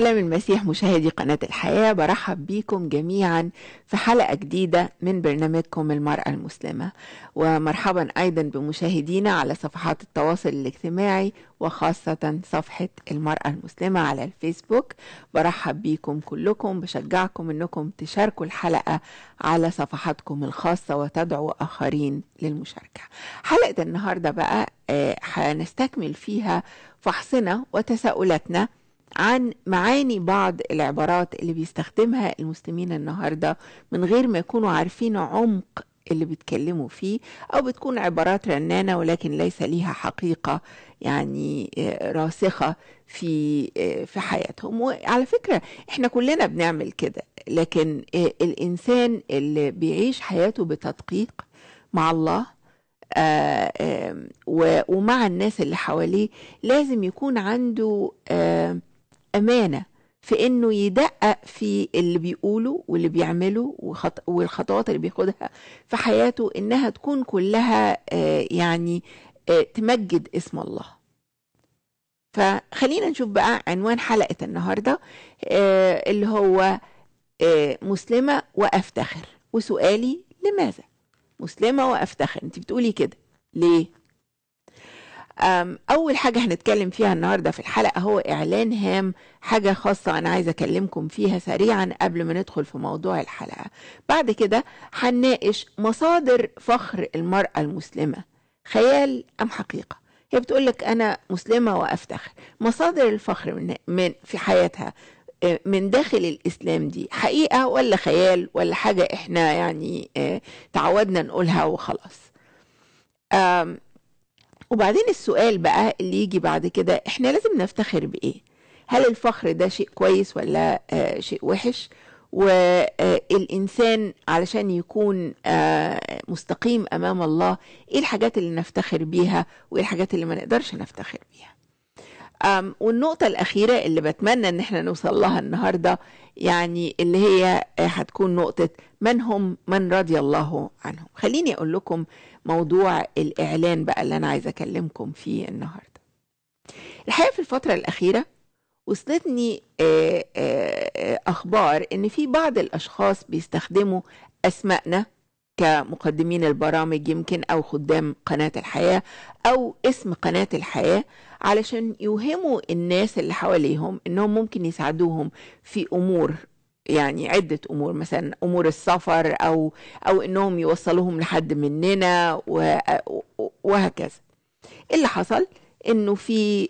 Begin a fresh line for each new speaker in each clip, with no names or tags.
سلام المسيح مشاهدي قناة الحياة برحب بكم جميعا في حلقة جديدة من برنامجكم المرأة المسلمة ومرحبا أيضا بمشاهدينا على صفحات التواصل الاجتماعي وخاصة صفحة المرأة المسلمة على الفيسبوك برحب بكم كلكم بشجعكم أنكم تشاركوا الحلقة على صفحاتكم الخاصة وتدعوا آخرين للمشاركة حلقة النهاردة بقى آه، هنستكمل فيها فحصنا وتساؤلاتنا عن معاني بعض العبارات اللي بيستخدمها المسلمين النهارده من غير ما يكونوا عارفين عمق اللي بيتكلموا فيه او بتكون عبارات رنانه ولكن ليس ليها حقيقه يعني آه، راسخه في آه، في حياتهم وعلى فكره احنا كلنا بنعمل كده لكن آه، الانسان اللي بيعيش حياته بتدقيق مع الله آآ آآ ومع الناس اللي حواليه لازم يكون عنده آآ امانه في انه يدقق في اللي بيقوله واللي بيعمله وخط... والخطوات اللي بياخدها في حياته انها تكون كلها آه يعني آه تمجد اسم الله فخلينا نشوف بقى عنوان حلقة النهاردة آه اللي هو آه، مسلمة وأفتخر وسؤالي لماذا مسلمة وأفتخر أنت بتقولي كده ليه أول حاجة هنتكلم فيها النهاردة في الحلقة هو إعلان هام حاجة خاصة أنا عايزة أكلمكم فيها سريعا قبل ما ندخل في موضوع الحلقة بعد كده هنناقش مصادر فخر المرأة المسلمة خيال أم حقيقة هي بتقول لك أنا مسلمة وأفتخر مصادر الفخر من, من في حياتها أه، من داخل الإسلام دي حقيقة ولا خيال ولا حاجة إحنا يعني أه، تعودنا نقولها وخلاص وبعدين السؤال بقى اللي يجي بعد كده احنا لازم نفتخر بايه هل الفخر ده شيء كويس ولا آه شيء وحش والإنسان آه، علشان يكون آه، مستقيم أمام الله إيه الحاجات اللي نفتخر بيها وإيه الحاجات اللي ما نقدرش نفتخر بيها والنقطة الأخيرة اللي بتمنى إن احنا نوصل لها النهاردة يعني اللي هي آه، هتكون نقطة من هم من رضي الله عنهم خليني أقول لكم موضوع الإعلان بقى اللي أنا عايزة أكلمكم فيه النهاردة الحقيقة في الفترة الأخيرة وصلتني آه، آه، أخبار إن في بعض الأشخاص بيستخدموا أسمائنا كمقدمين البرامج يمكن أو خدام قناة الحياة أو اسم قناة الحياة علشان يوهموا الناس اللي حواليهم إنهم ممكن يساعدوهم في أمور يعني عدة أمور مثلا أمور السفر أو أو إنهم يوصلوهم لحد مننا وهكذا اللي حصل إنه في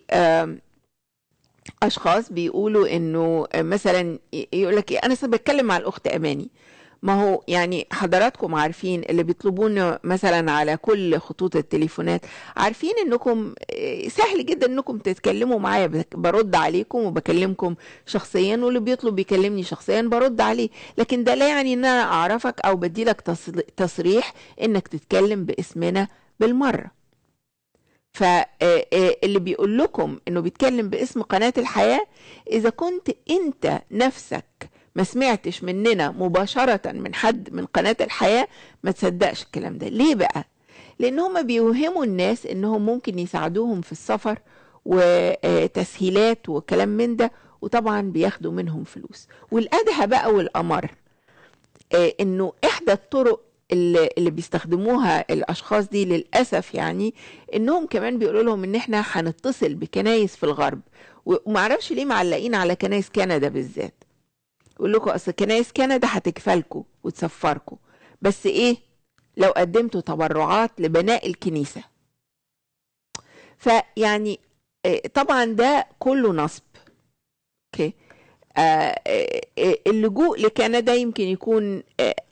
أشخاص بيقولوا إنه مثلا يقول لك إيه، أنا بتكلم مع الأخت أماني ما هو يعني حضراتكم عارفين اللي بيطلبون مثلا على كل خطوط التليفونات عارفين انكم آه، سهل جدا انكم تتكلموا معايا برد عليكم وبكلمكم شخصيا واللي بيطلب يكلمني شخصيا برد عليه لكن ده لا يعني ان انا اعرفك او بديلك تصريح انك تتكلم باسمنا بالمره فاللي آه، آه، بيقول لكم انه بيتكلم باسم قناه الحياه اذا كنت انت نفسك ما سمعتش مننا مباشرة من حد من قناة الحياة ما تصدقش الكلام ده ليه بقى؟ لأن هما بيوهموا الناس إنهم ممكن يساعدوهم في السفر وتسهيلات وكلام من ده وطبعا بياخدوا منهم فلوس والأدهى بقى والأمر آه، إنه إحدى الطرق اللي بيستخدموها الاشخاص دي للاسف يعني انهم كمان بيقولوا لهم ان احنا هنتصل بكنايس في الغرب ومعرفش ليه معلقين على كنايس كندا بالذات يقول لكم اصل كنايس كندا هتكفلكوا وتسفركوا بس ايه لو قدمتوا تبرعات لبناء الكنيسه فيعني آه، طبعا ده كله نصب اوكي آه، آه، اللجوء لكندا يمكن يكون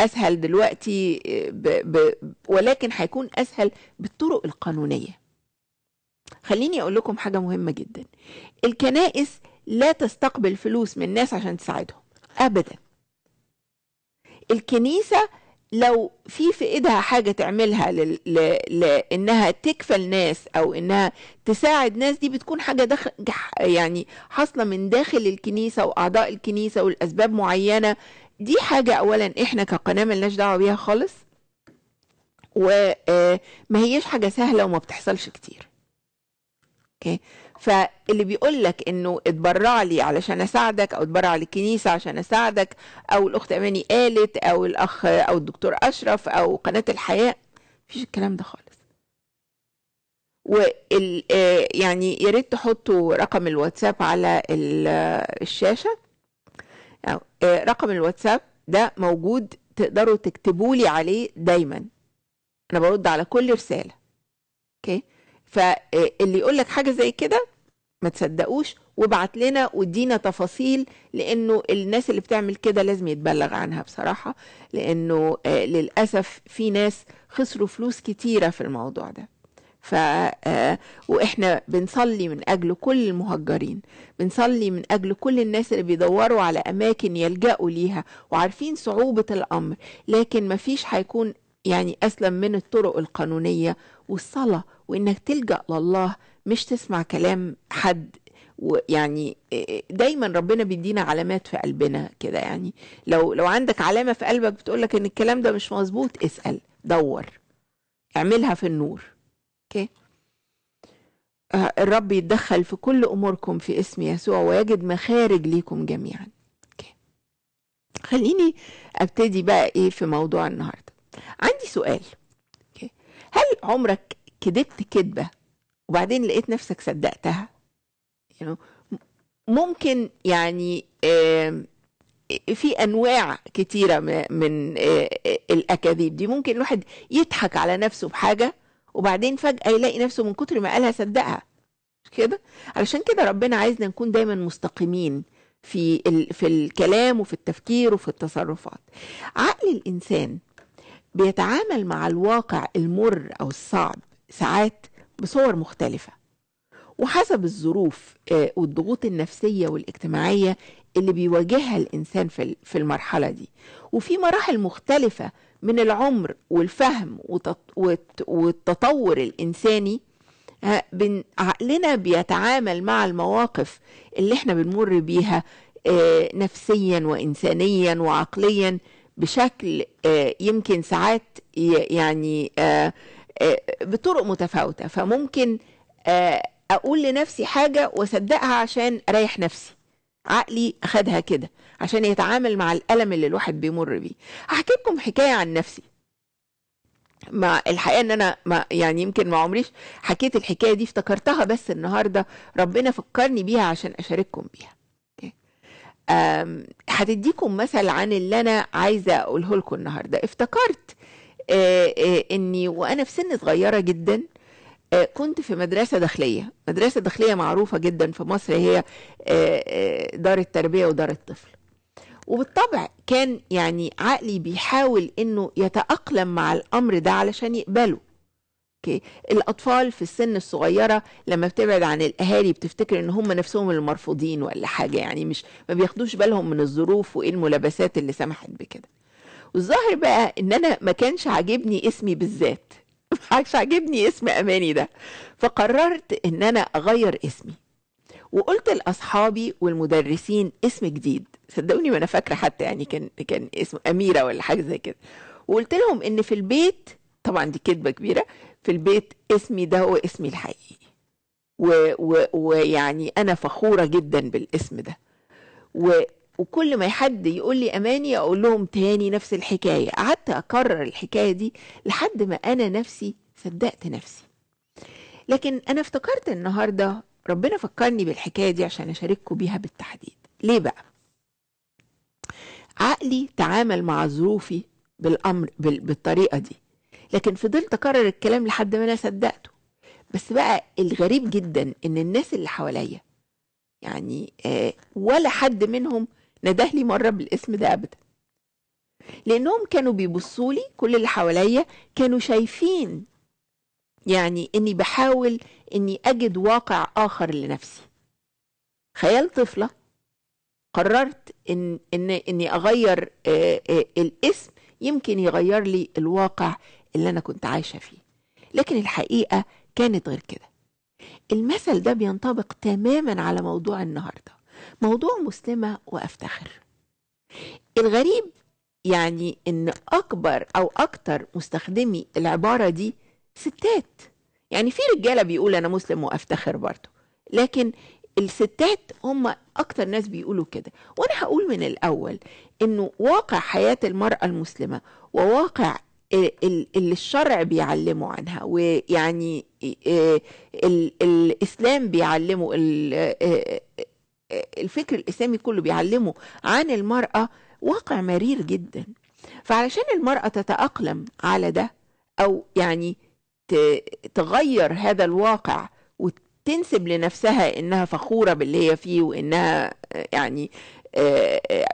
اسهل دلوقتي ب ب ولكن هيكون اسهل بالطرق القانونيه خليني اقول لكم حاجه مهمه جدا الكنائس لا تستقبل فلوس من الناس عشان تساعدهم ابدا الكنيسه لو في في ايدها حاجه تعملها ل... ل... لانها تكفل ناس او انها تساعد ناس دي بتكون حاجه داخل يعني حاصله من داخل الكنيسه واعضاء الكنيسه والاسباب معينه دي حاجه اولا احنا كقناه ملناش دعوه بيها خالص وما آه، هيش حاجه سهله وما بتحصلش كتير اوكي فاللي بيقول لك انه اتبرع لي علشان اساعدك او اتبرع للكنيسه عشان اساعدك او الاخت اماني قالت او الاخ او الدكتور اشرف او قناه الحياه مفيش الكلام ده خالص وال آه، يعني يا ريت تحطوا رقم الواتساب على الشاشه آه، رقم الواتساب ده موجود تقدروا تكتبوا لي عليه دايما انا برد على كل رساله اوكي okay. فاللي يقول لك حاجه زي كده ما تصدقوش وابعت لنا وادينا تفاصيل لانه الناس اللي بتعمل كده لازم يتبلغ عنها بصراحه لانه آه، للاسف في ناس خسروا فلوس كتيره في الموضوع ده ف آه، واحنا بنصلي من اجل كل المهجرين بنصلي من اجل كل الناس اللي بيدوروا على اماكن يلجأوا ليها وعارفين صعوبة الامر لكن ما فيش هيكون يعني أسلم من الطرق القانونية والصلاة وإنك تلجأ لله مش تسمع كلام حد ويعني آه، دايما ربنا بيدينا علامات في قلبنا كده يعني لو لو عندك علامة في قلبك بتقولك إن الكلام ده مش مظبوط اسأل دور اعملها في النور اوكي آه، الرب يتدخل في كل أموركم في اسم يسوع ويجد مخارج ليكم جميعا أوكي. خليني أبتدي بقى إيه في موضوع النهاردة عندي سؤال هل عمرك كدبت كدبة وبعدين لقيت نفسك صدقتها يعني ممكن يعني في انواع كتيره من الاكاذيب دي ممكن الواحد يضحك على نفسه بحاجه وبعدين فجاه يلاقي نفسه من كتر ما قالها صدقها كده علشان كده ربنا عايزنا نكون دايما مستقيمين في في الكلام وفي التفكير وفي التصرفات عقل الانسان بيتعامل مع الواقع المر أو الصعب ساعات بصور مختلفة وحسب الظروف آه، والضغوط النفسية والاجتماعية اللي بيواجهها الإنسان في المرحلة دي وفي مراحل مختلفة من العمر والفهم والتطور الإنساني آه، عقلنا بيتعامل مع المواقف اللي احنا بنمر بيها آه، نفسيا وإنسانيا وعقليا بشكل آه، يمكن ساعات يعني آه، آه، بطرق متفاوته فممكن اقول لنفسي حاجه واصدقها عشان اريح نفسي عقلي اخدها كده عشان يتعامل مع الالم اللي الواحد بيمر بيه هحكي لكم حكايه عن نفسي ما الحقيقه ان انا ما يعني يمكن ما عمريش حكيت الحكايه دي افتكرتها بس النهارده ربنا فكرني بيها عشان اشارككم بيها هتديكم مثل عن اللي انا عايزه اقوله لكم النهارده افتكرت آه، آه، اني وانا في سن صغيره جدا آه، كنت في مدرسه داخليه مدرسه داخليه معروفه جدا في مصر هي دار التربيه ودار الطفل وبالطبع كان يعني عقلي بيحاول انه يتاقلم مع الامر ده علشان يقبله الاطفال في السن الصغيره لما بتبعد عن الاهالي بتفتكر ان هم نفسهم المرفوضين ولا حاجه يعني مش ما بياخدوش بالهم من الظروف وايه الملابسات اللي سمحت بكده والظاهر بقى ان انا ما كانش عاجبني اسمي بالذات ما كانش عاجبني اسم اماني ده فقررت ان انا اغير اسمي وقلت لاصحابي والمدرسين اسم جديد صدقوني ما انا فاكره حتى يعني كان كان اسم اميره ولا حاجه زي كده وقلت لهم ان في البيت طبعا دي كذبه كبيره في البيت اسمي ده هو اسمي الحقيقي ويعني انا فخوره جدا بالاسم ده و وكل ما حد يقول لي اماني اقول لهم تاني نفس الحكايه قعدت اكرر الحكايه دي لحد ما انا نفسي صدقت نفسي لكن انا افتكرت النهارده ربنا فكرني بالحكايه دي عشان اشارككم بيها بالتحديد ليه بقى عقلي تعامل مع ظروفي بالامر بالطريقه دي لكن فضلت اكرر الكلام لحد ما انا صدقته بس بقى الغريب جدا ان الناس اللي حواليا يعني آه، ولا حد منهم نده لي مره بالاسم ده ابدا لانهم كانوا بيبصوا لي كل اللي حواليا كانوا شايفين يعني اني بحاول اني اجد واقع اخر لنفسي خيال طفله قررت ان ان اني اغير آه، آه، الاسم يمكن يغير لي الواقع اللي أنا كنت عايشة فيه لكن الحقيقة كانت غير كده المثل ده بينطبق تماما على موضوع النهاردة موضوع مسلمة وأفتخر الغريب يعني إن أكبر أو أكتر مستخدمي العبارة دي ستات يعني في رجالة بيقول أنا مسلم وأفتخر برضه لكن الستات هم أكتر ناس بيقولوا كده وأنا هقول من الأول إنه واقع حياة المرأة المسلمة وواقع إيه، اللي الشرع بيعلمه عنها ويعني إيه، الاسلام بيعلمه إيه، الفكر الاسلامي كله بيعلمه عن المراه واقع مرير جدا فعلشان المراه تتاقلم على ده او يعني تغير هذا الواقع وتنسب لنفسها انها فخوره باللي هي فيه وانها يعني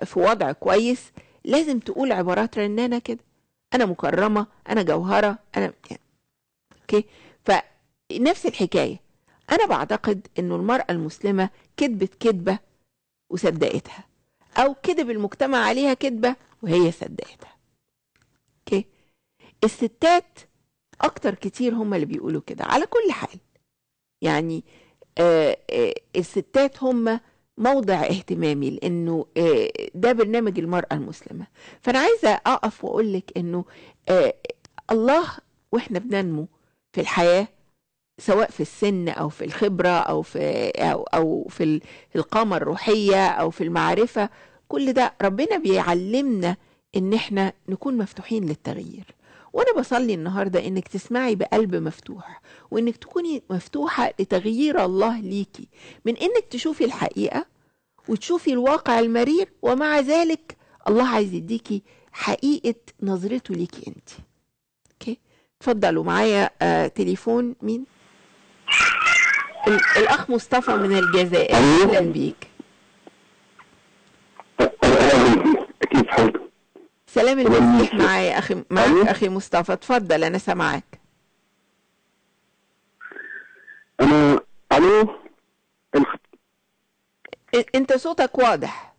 في وضع كويس لازم تقول عبارات رنانه كده انا مكرمه انا جوهره انا يعني. اوكي فنفس الحكايه انا بعتقد انه المراه المسلمه كذبت كذبه وصدقتها او كذب المجتمع عليها كذبه وهي صدقتها اوكي الستات اكتر كتير هم اللي بيقولوا كده على كل حال يعني آآ آه، آآ آه، الستات هم موضع اهتمامي لانه آه، ده برنامج المراه المسلمه فانا عايزه اقف واقول لك انه آه، الله واحنا بننمو في الحياه سواء في السن او في الخبره او في او, أو في القامه الروحيه او في المعرفه كل ده ربنا بيعلمنا ان احنا نكون مفتوحين للتغيير وانا بصلي النهارده انك تسمعي بقلب مفتوح وانك تكوني مفتوحه لتغيير الله ليكي من انك تشوفي الحقيقه وتشوفي الواقع المرير ومع ذلك الله عايز يديكي حقيقه نظرته ليكي انت اوكي اتفضلوا معايا آه تليفون مين الاخ مصطفى من الجزائر اهلا بيك اكيد حضرتك سلام المسيح معايا اخي معاك اخي مصطفى اتفضل انا سامعاك انا الو انت صوتك واضح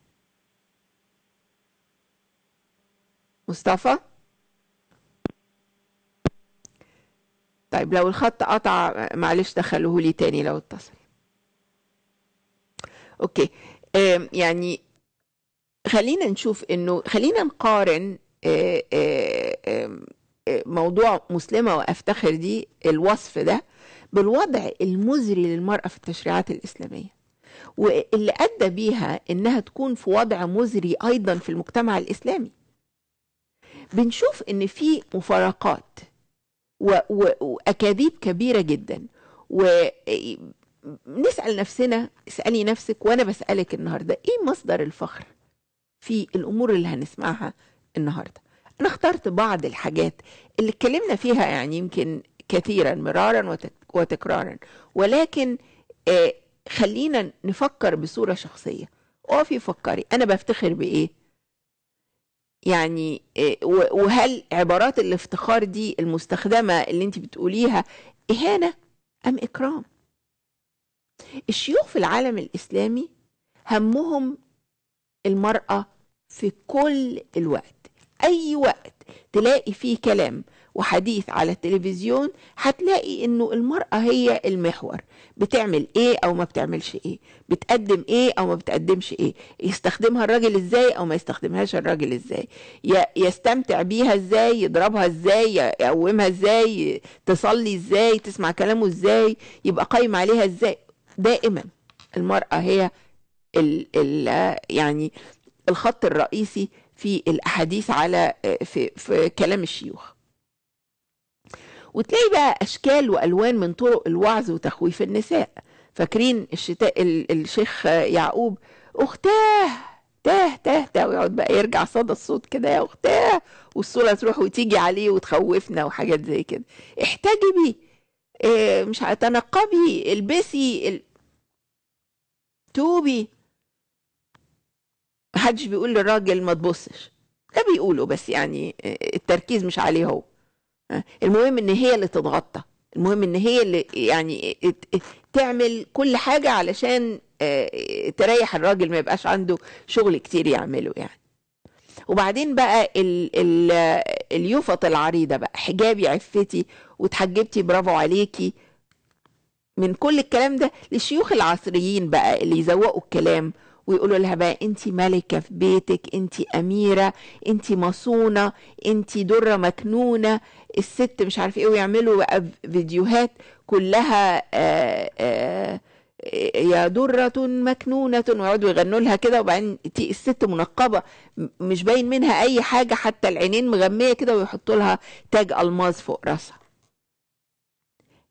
مصطفى طيب لو الخط قطع معلش دخلوه لي تاني لو اتصل اوكي يعني خلينا نشوف انه خلينا نقارن آه، آه، آه، موضوع مسلمه وافتخر دي الوصف ده بالوضع المزري للمراه في التشريعات الاسلاميه واللي ادى بيها انها تكون في وضع مزري ايضا في المجتمع الاسلامي بنشوف ان في مفارقات واكاذيب كبيره جدا ونسال نفسنا اسالي نفسك وانا بسالك النهارده ايه مصدر الفخر في الأمور اللي هنسمعها النهارده أنا اخترت بعض الحاجات اللي اتكلمنا فيها يعني يمكن كثيرا مرارا وتكرارا ولكن آه، خلينا نفكر بصورة شخصية اقفي فكري أنا بفتخر بإيه يعني آه، وهل عبارات الافتخار دي المستخدمة اللي انت بتقوليها إهانة أم إكرام الشيوخ في العالم الإسلامي همهم المرأة في كل الوقت أي وقت تلاقي فيه كلام وحديث على التلفزيون هتلاقي إنه المرأة هي المحور بتعمل إيه أو ما بتعملش إيه بتقدم إيه أو ما بتقدمش إيه يستخدمها الراجل إزاي أو ما يستخدمهاش الراجل إزاي يستمتع بيها إزاي يضربها إزاي يقومها إزاي تصلي إزاي تسمع كلامه إزاي يبقى قايم عليها إزاي دائما المرأة هي ال ال يعني الخط الرئيسي في الاحاديث على في, في كلام الشيوخ وتلاقي بقى اشكال والوان من طرق الوعظ وتخويف النساء فاكرين الشتاء الشيخ يعقوب اختاه تاه تاه تاه ويقعد بقى يرجع صدى الصوت كده يا اختاه والصوره تروح وتيجي عليه وتخوفنا وحاجات زي كده احتجبي اه مش هتنقبي البسي ال... توبي محدش بيقول للراجل ما تبصش ده بيقوله بس يعني آه، التركيز مش عليه هو آه، المهم ان هي اللي تتغطى المهم ان هي اللي يعني آه، تعمل كل حاجه علشان تريح الراجل ما يبقاش عنده شغل كتير يعمله يعني وبعدين بقى الـ الـ اليوفط العريضه بقى حجابي عفتي وتحجبتي برافو عليكي من كل الكلام ده للشيوخ العصريين بقى اللي يزوقوا الكلام ويقولوا لها بقى انت ملكة في بيتك انت أميرة انت مصونة انت درة مكنونة الست مش عارف ايه ويعملوا بقى فيديوهات كلها آآ آه، آآ آه، يا درة مكنونة ويقعدوا يغنوا لها كده وبعدين الست منقبة مش باين منها أي حاجة حتى العينين مغمية كده ويحطوا لها تاج ألماظ فوق راسها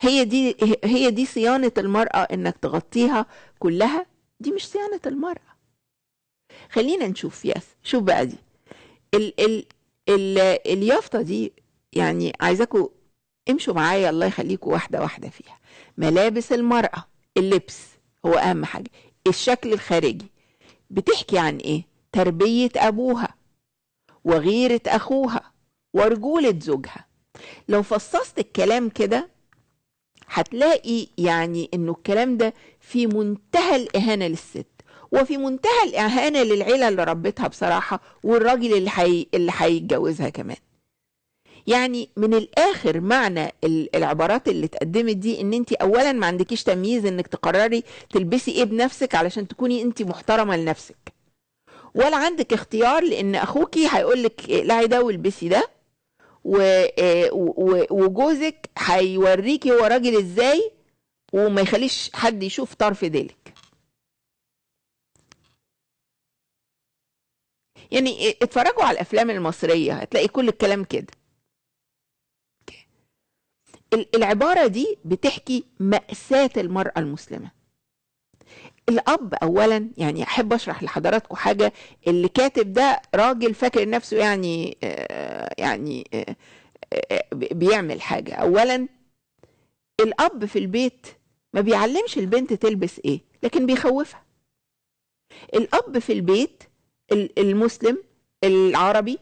هي دي هي دي صيانة المرأة إنك تغطيها كلها دي مش صيانة المرأة خلينا نشوف يس شوف بقى دي ال ال ال اليافطة دي يعني عايزاكوا امشوا معايا الله يخليكوا واحدة واحدة فيها ملابس المرأة اللبس هو أهم حاجة الشكل الخارجي بتحكي عن إيه؟ تربية أبوها وغيرة أخوها ورجولة زوجها لو فصصت الكلام كده هتلاقي يعني انه الكلام ده في منتهى الاهانه للست وفي منتهى الاهانه للعيله اللي ربتها بصراحه والراجل اللي حي... اللي هيتجوزها كمان يعني من الاخر معنى العبارات اللي اتقدمت دي ان انت اولا ما عندكيش تمييز انك تقرري تلبسي ايه بنفسك علشان تكوني انت محترمه لنفسك ولا عندك اختيار لان اخوكي هيقول لك اقلعي إيه، ده والبسي ده آه، وجوزك هيوريكي هو راجل ازاي وما يخليش حد يشوف طرف ديلك يعني اتفرجوا على الافلام المصريه هتلاقي كل الكلام كده العباره دي بتحكي ماساه المراه المسلمه الاب اولا يعني احب اشرح لحضراتكم حاجه اللي كاتب ده راجل فاكر نفسه يعني آه، يعني آه، آه، بيعمل حاجه اولا الاب في البيت ما بيعلمش البنت تلبس ايه لكن بيخوفها الاب في البيت المسلم العربي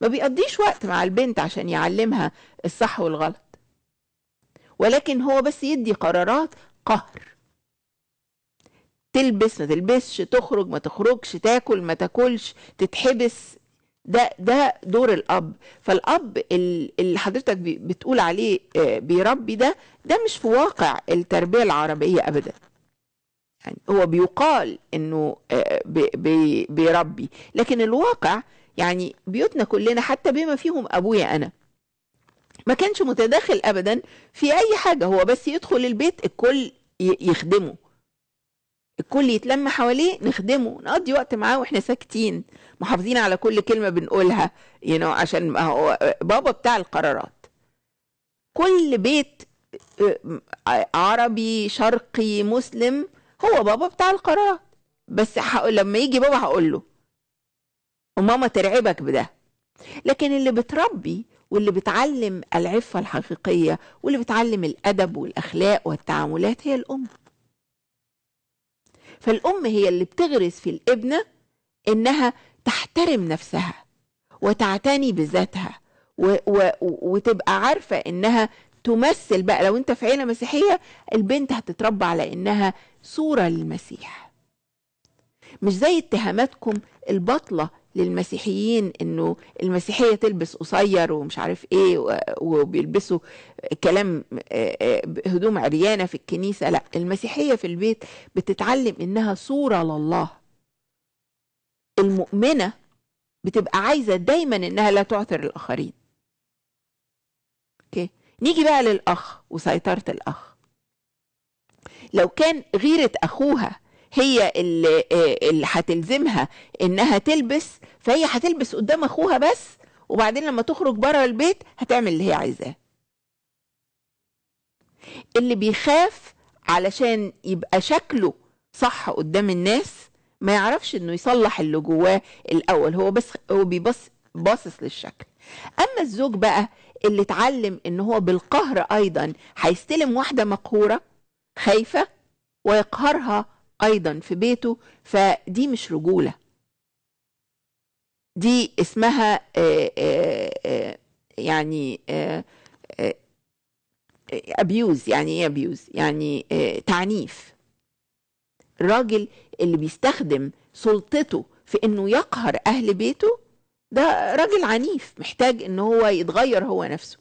ما بيقضيش وقت مع البنت عشان يعلمها الصح والغلط ولكن هو بس يدي قرارات قهر تلبس ما تلبسش تخرج ما تخرجش تاكل ما تاكلش تتحبس ده ده دور الاب فالاب اللي حضرتك بتقول عليه آه، بيربي ده ده مش في واقع التربيه العربيه ابدا يعني هو بيقال انه آه، بيربي لكن الواقع يعني بيوتنا كلنا حتى بما فيهم ابويا انا ما كانش متداخل ابدا في اي حاجه هو بس يدخل البيت الكل يخدمه الكل يتلم حواليه نخدمه نقضي وقت معاه واحنا ساكتين محافظين على كل كلمه بنقولها يو عشان هو بابا بتاع القرارات كل بيت آه، عربي شرقي مسلم هو بابا بتاع القرارات بس لما يجي بابا هقول له وماما ترعبك بده لكن اللي بتربي واللي بتعلم العفه الحقيقيه واللي بتعلم الادب والاخلاق والتعاملات هي الام فالأم هي اللي بتغرس في الابنة إنها تحترم نفسها وتعتني بذاتها و و وتبقى عارفة إنها تمثل بقى لو أنت في عيلة مسيحية البنت هتتربى على إنها صورة للمسيح مش زي اتهاماتكم البطلة للمسيحيين انه المسيحيه تلبس قصير ومش عارف ايه وبيلبسوا كلام آه، آه، هدوم عريانه في الكنيسه لا المسيحيه في البيت بتتعلم انها صوره لله المؤمنه بتبقى عايزه دايما انها لا تعثر الاخرين اوكي نيجي بقى للاخ وسيطره الاخ لو كان غيره اخوها هي اللي, آه، اللي هتلزمها انها تلبس فهي هتلبس قدام اخوها بس وبعدين لما تخرج بره البيت هتعمل اللي هي عايزاه اللي بيخاف علشان يبقى شكله صح قدام الناس ما يعرفش انه يصلح اللي جواه الاول هو بس هو بيبص باصص للشكل اما الزوج بقى اللي اتعلم ان هو بالقهر ايضا هيستلم واحده مقهوره خايفه ويقهرها أيضا في بيته فدي مش رجولة دي اسمها آه، آه، آه، يعني أبيوز يعني إيه أبيوز؟ يعني تعنيف الراجل اللي بيستخدم سلطته في إنه يقهر أهل بيته ده راجل عنيف محتاج إن هو يتغير هو نفسه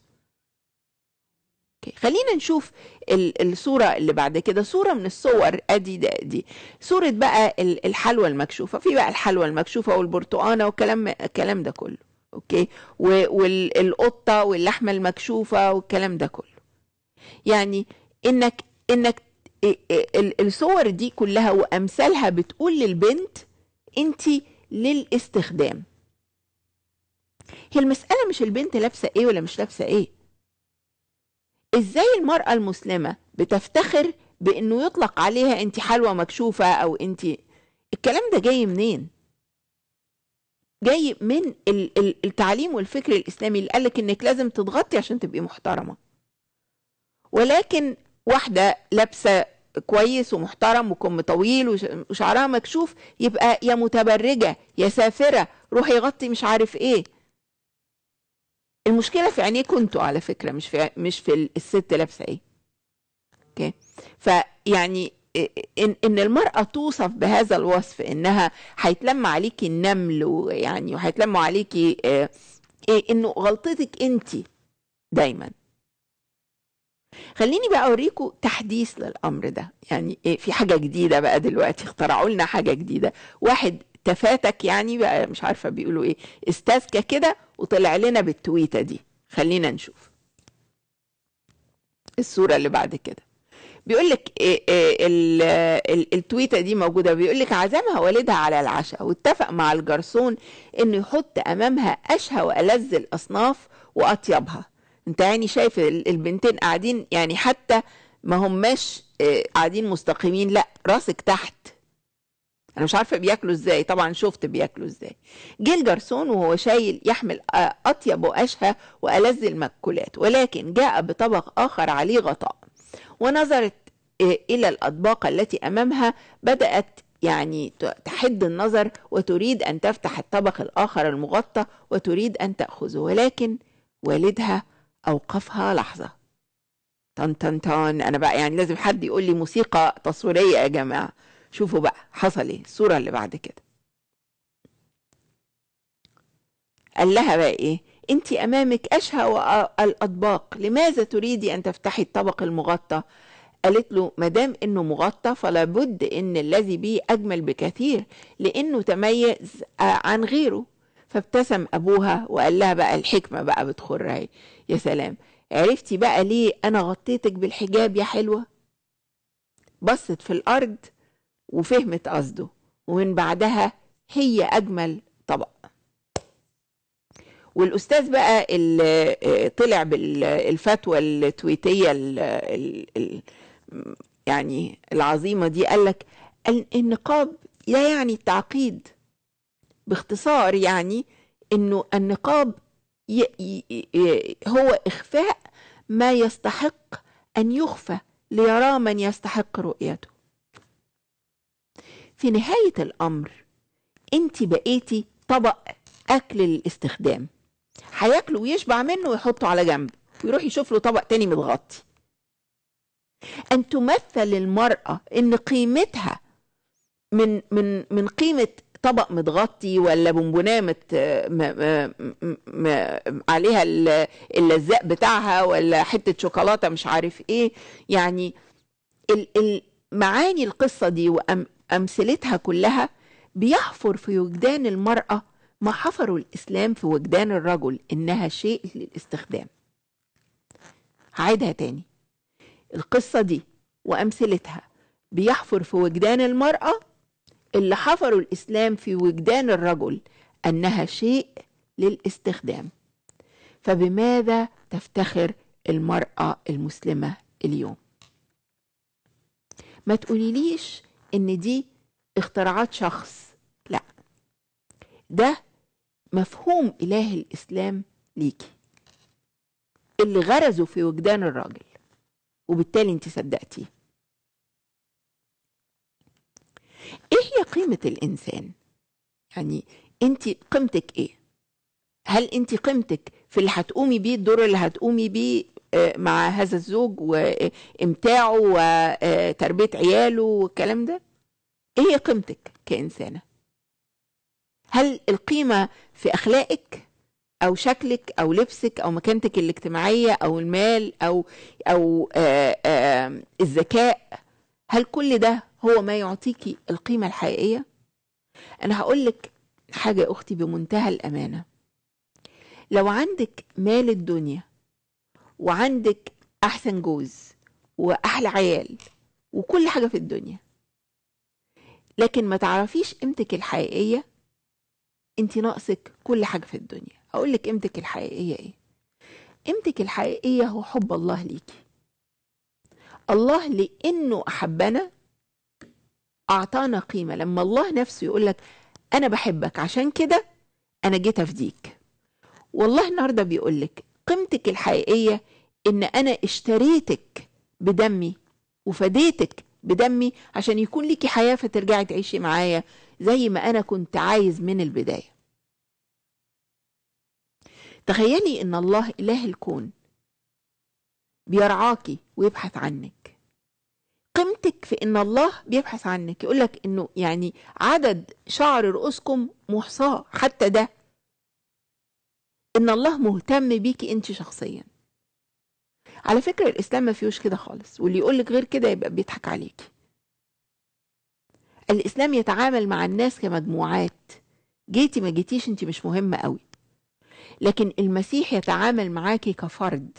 اوكي خلينا نشوف الصورة اللي بعد كده صورة من الصور ادي ده دي صورة بقى الحلوى المكشوفة في بقى الحلوى المكشوفة والبرتقانة والكلام الكلام ده كله اوكي والقطة واللحمة المكشوفة والكلام ده كله يعني انك انك الصور دي كلها وامثالها بتقول للبنت انت للاستخدام هي المسألة مش البنت لابسة ايه ولا مش لابسة ايه ازاي المرأة المسلمة بتفتخر بانه يطلق عليها انت حلوة مكشوفة او انت الكلام ده جاي منين جاي من التعليم والفكر الاسلامي اللي قالك انك لازم تتغطي عشان تبقي محترمة ولكن واحدة لابسة كويس ومحترم وكم طويل وشعرها مكشوف يبقى يا متبرجة يا سافرة روحي غطي مش عارف ايه المشكله في عينيه انتوا على فكره مش في مش في الست لابسه ايه اوكي فيعني إن, ان المراه توصف بهذا الوصف انها هيتلم عليكي النمل ويعني وهيتلموا عليكي آه، إيه انه غلطتك انت دايما خليني بقى اوريكم تحديث للامر ده يعني إيه في حاجه جديده بقى دلوقتي اخترعوا لنا حاجه جديده واحد تفاتك يعني بقى مش عارفه بيقولوا ايه استاذكى كده وطلع لنا بالتويته دي خلينا نشوف الصوره اللي بعد كده بيقول لك إيه، إيه، التويته دي موجوده بيقول لك عزمها والدها على العشاء واتفق مع الجرسون انه يحط امامها اشهى والذ الاصناف واطيبها انت يعني شايف البنتين قاعدين يعني حتى ما هماش آه، قاعدين مستقيمين لا راسك تحت انا مش عارفه بياكلوا ازاي طبعا شفت بياكلوا ازاي جه الجرسون وهو شايل يحمل اطيب واشهى والذ المأكولات ولكن جاء بطبق اخر عليه غطاء ونظرت الى الاطباق التي امامها بدات يعني تحد النظر وتريد ان تفتح الطبق الاخر المغطى وتريد ان تاخذه ولكن والدها اوقفها لحظه تن تن تن انا بقى يعني لازم حد يقول لي موسيقى تصويريه يا جماعه شوفوا بقى حصل ايه الصورة اللي بعد كده قال لها بقى ايه انت امامك اشهى الاطباق لماذا تريدي ان تفتحي الطبق المغطى قالت له ما دام انه مغطى فلا بد ان الذي بيه اجمل بكثير لانه تميز عن غيره فابتسم ابوها وقال لها بقى الحكمه بقى بتخر اهي يا سلام عرفتي بقى ليه انا غطيتك بالحجاب يا حلوه بصت في الارض وفهمت قصده ومن بعدها هي أجمل طبق والأستاذ بقى اللي طلع بالفتوى التويتية يعني العظيمة دي قال لك النقاب لا يعني التعقيد باختصار يعني انه النقاب هو اخفاء ما يستحق ان يخفى ليرى من يستحق رؤيته في نهاية الأمر أنت بقيتي طبق أكل للاستخدام هياكله ويشبع منه ويحطه على جنب ويروح يشوف له طبق تاني متغطي أن تمثل المرأة إن قيمتها من من من قيمة طبق متغطي ولا بونبوناه مت عليها اللزق بتاعها ولا حته شوكولاته مش عارف ايه يعني ال ال معاني القصه دي أمثلتها كلها بيحفر في وجدان المرأة ما حفروا الإسلام في وجدان الرجل إنها شيء للاستخدام هعيدها تاني القصة دي وأمثلتها بيحفر في وجدان المرأة اللي حفروا الإسلام في وجدان الرجل أنها شيء للاستخدام فبماذا تفتخر المرأة المسلمة اليوم ما تقوليليش ان دي اختراعات شخص لا ده مفهوم اله الاسلام ليكي اللي غرزه في وجدان الراجل وبالتالي انت صدقتيه ايه هي قيمه الانسان يعني انت قيمتك ايه هل انت قيمتك في اللي هتقومي بيه الدور اللي هتقومي بيه آه، مع هذا الزوج وامتاعه وتربيه عياله والكلام ده ايه هي قيمتك كإنسانة هل القيمة في أخلاقك أو شكلك أو لبسك أو مكانتك الاجتماعية أو المال أو أو آآ آه، آآ آه، الذكاء هل كل ده هو ما يعطيكي القيمة الحقيقية؟ أنا هقول لك حاجة يا أختي بمنتهى الأمانة لو عندك مال الدنيا وعندك أحسن جوز وأحلى عيال وكل حاجة في الدنيا لكن ما تعرفيش قيمتك الحقيقية انت ناقصك كل حاجة في الدنيا هقولك قيمتك الحقيقية ايه قيمتك الحقيقية هو حب الله ليكي الله لأنه أحبنا أعطانا قيمة لما الله نفسه يقولك أنا بحبك عشان كده أنا جيت أفديك والله النهاردة بيقولك قيمتك الحقيقية إن أنا اشتريتك بدمي وفديتك بدمي عشان يكون ليكي حياة فترجعي تعيشي معايا زي ما أنا كنت عايز من البداية تخيلي إن الله إله الكون بيرعاكي ويبحث عنك قيمتك في إن الله بيبحث عنك يقول لك إنه يعني عدد شعر رؤوسكم محصاه حتى ده إن الله مهتم بيكي أنت شخصياً على فكرة الإسلام ما فيهوش كده خالص واللي يقول لك غير كده يبقى بيضحك عليكي الإسلام يتعامل مع الناس كمجموعات جيتي ما جيتيش انت مش مهمة قوي لكن المسيح يتعامل معاكي كفرد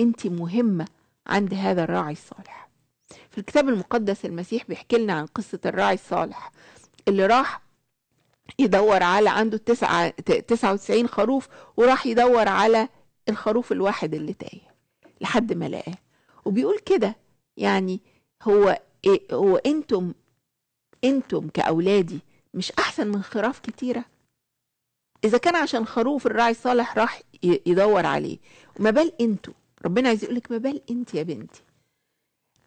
انت مهمة عند هذا الراعي الصالح في الكتاب المقدس المسيح بيحكي لنا عن قصة الراعي الصالح اللي راح يدور على عنده 99 تسعة وتسعين خروف وراح يدور على الخروف الواحد اللي تايه لحد ما لقاه وبيقول كده يعني هو إيه هو انتم انتم كاولادي مش احسن من خراف كتيره اذا كان عشان خروف الراعي صالح راح يدور عليه وما بال انتوا ربنا عايز يقولك ما بال انت يا بنتي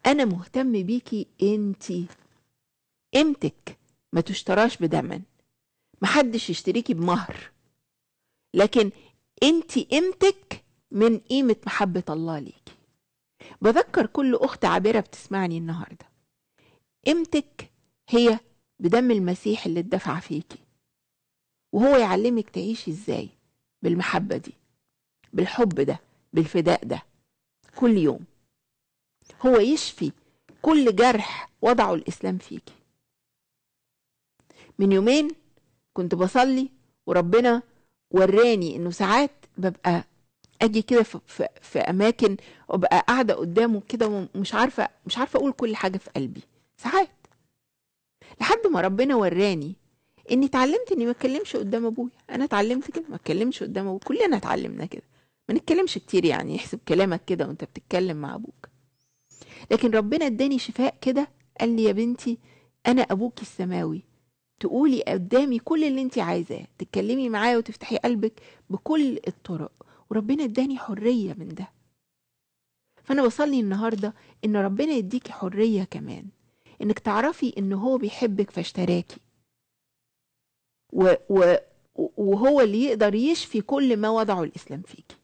انا مهتم بيكي انتي قيمتك ما تشتراش بدما محدش يشتريكي بمهر لكن انت قيمتك من قيمة محبة الله ليكي بذكر كل أخت عابرة بتسمعني النهاردة قيمتك هي بدم المسيح اللي اتدفع فيكي وهو يعلمك تعيشي ازاي بالمحبة دي بالحب ده بالفداء ده كل يوم هو يشفي كل جرح وضعه الإسلام فيكي من يومين كنت بصلي وربنا وراني انه ساعات ببقى اجي كده في, في, في اماكن وابقى قاعده قدامه كده ومش عارفه مش عارفه اقول كل حاجه في قلبي ساعات لحد ما ربنا وراني اني اتعلمت اني ما اتكلمش قدام ابويا انا اتعلمت كده ما اتكلمش قدام ابويا كلنا اتعلمنا كده ما نتكلمش كتير يعني يحسب كلامك كده وانت بتتكلم مع ابوك لكن ربنا اداني شفاء كده قال لي يا بنتي انا ابوك السماوي تقولي قدامي كل اللي انت عايزاه تتكلمي معايا وتفتحي قلبك بكل الطرق وربنا اداني حرية من ده فأنا بصلي النهاردة إن ربنا يديكي حرية كمان إنك تعرفي إن هو بيحبك فاشتراكي و... و... وهو اللي يقدر يشفي كل ما وضعه الإسلام فيكي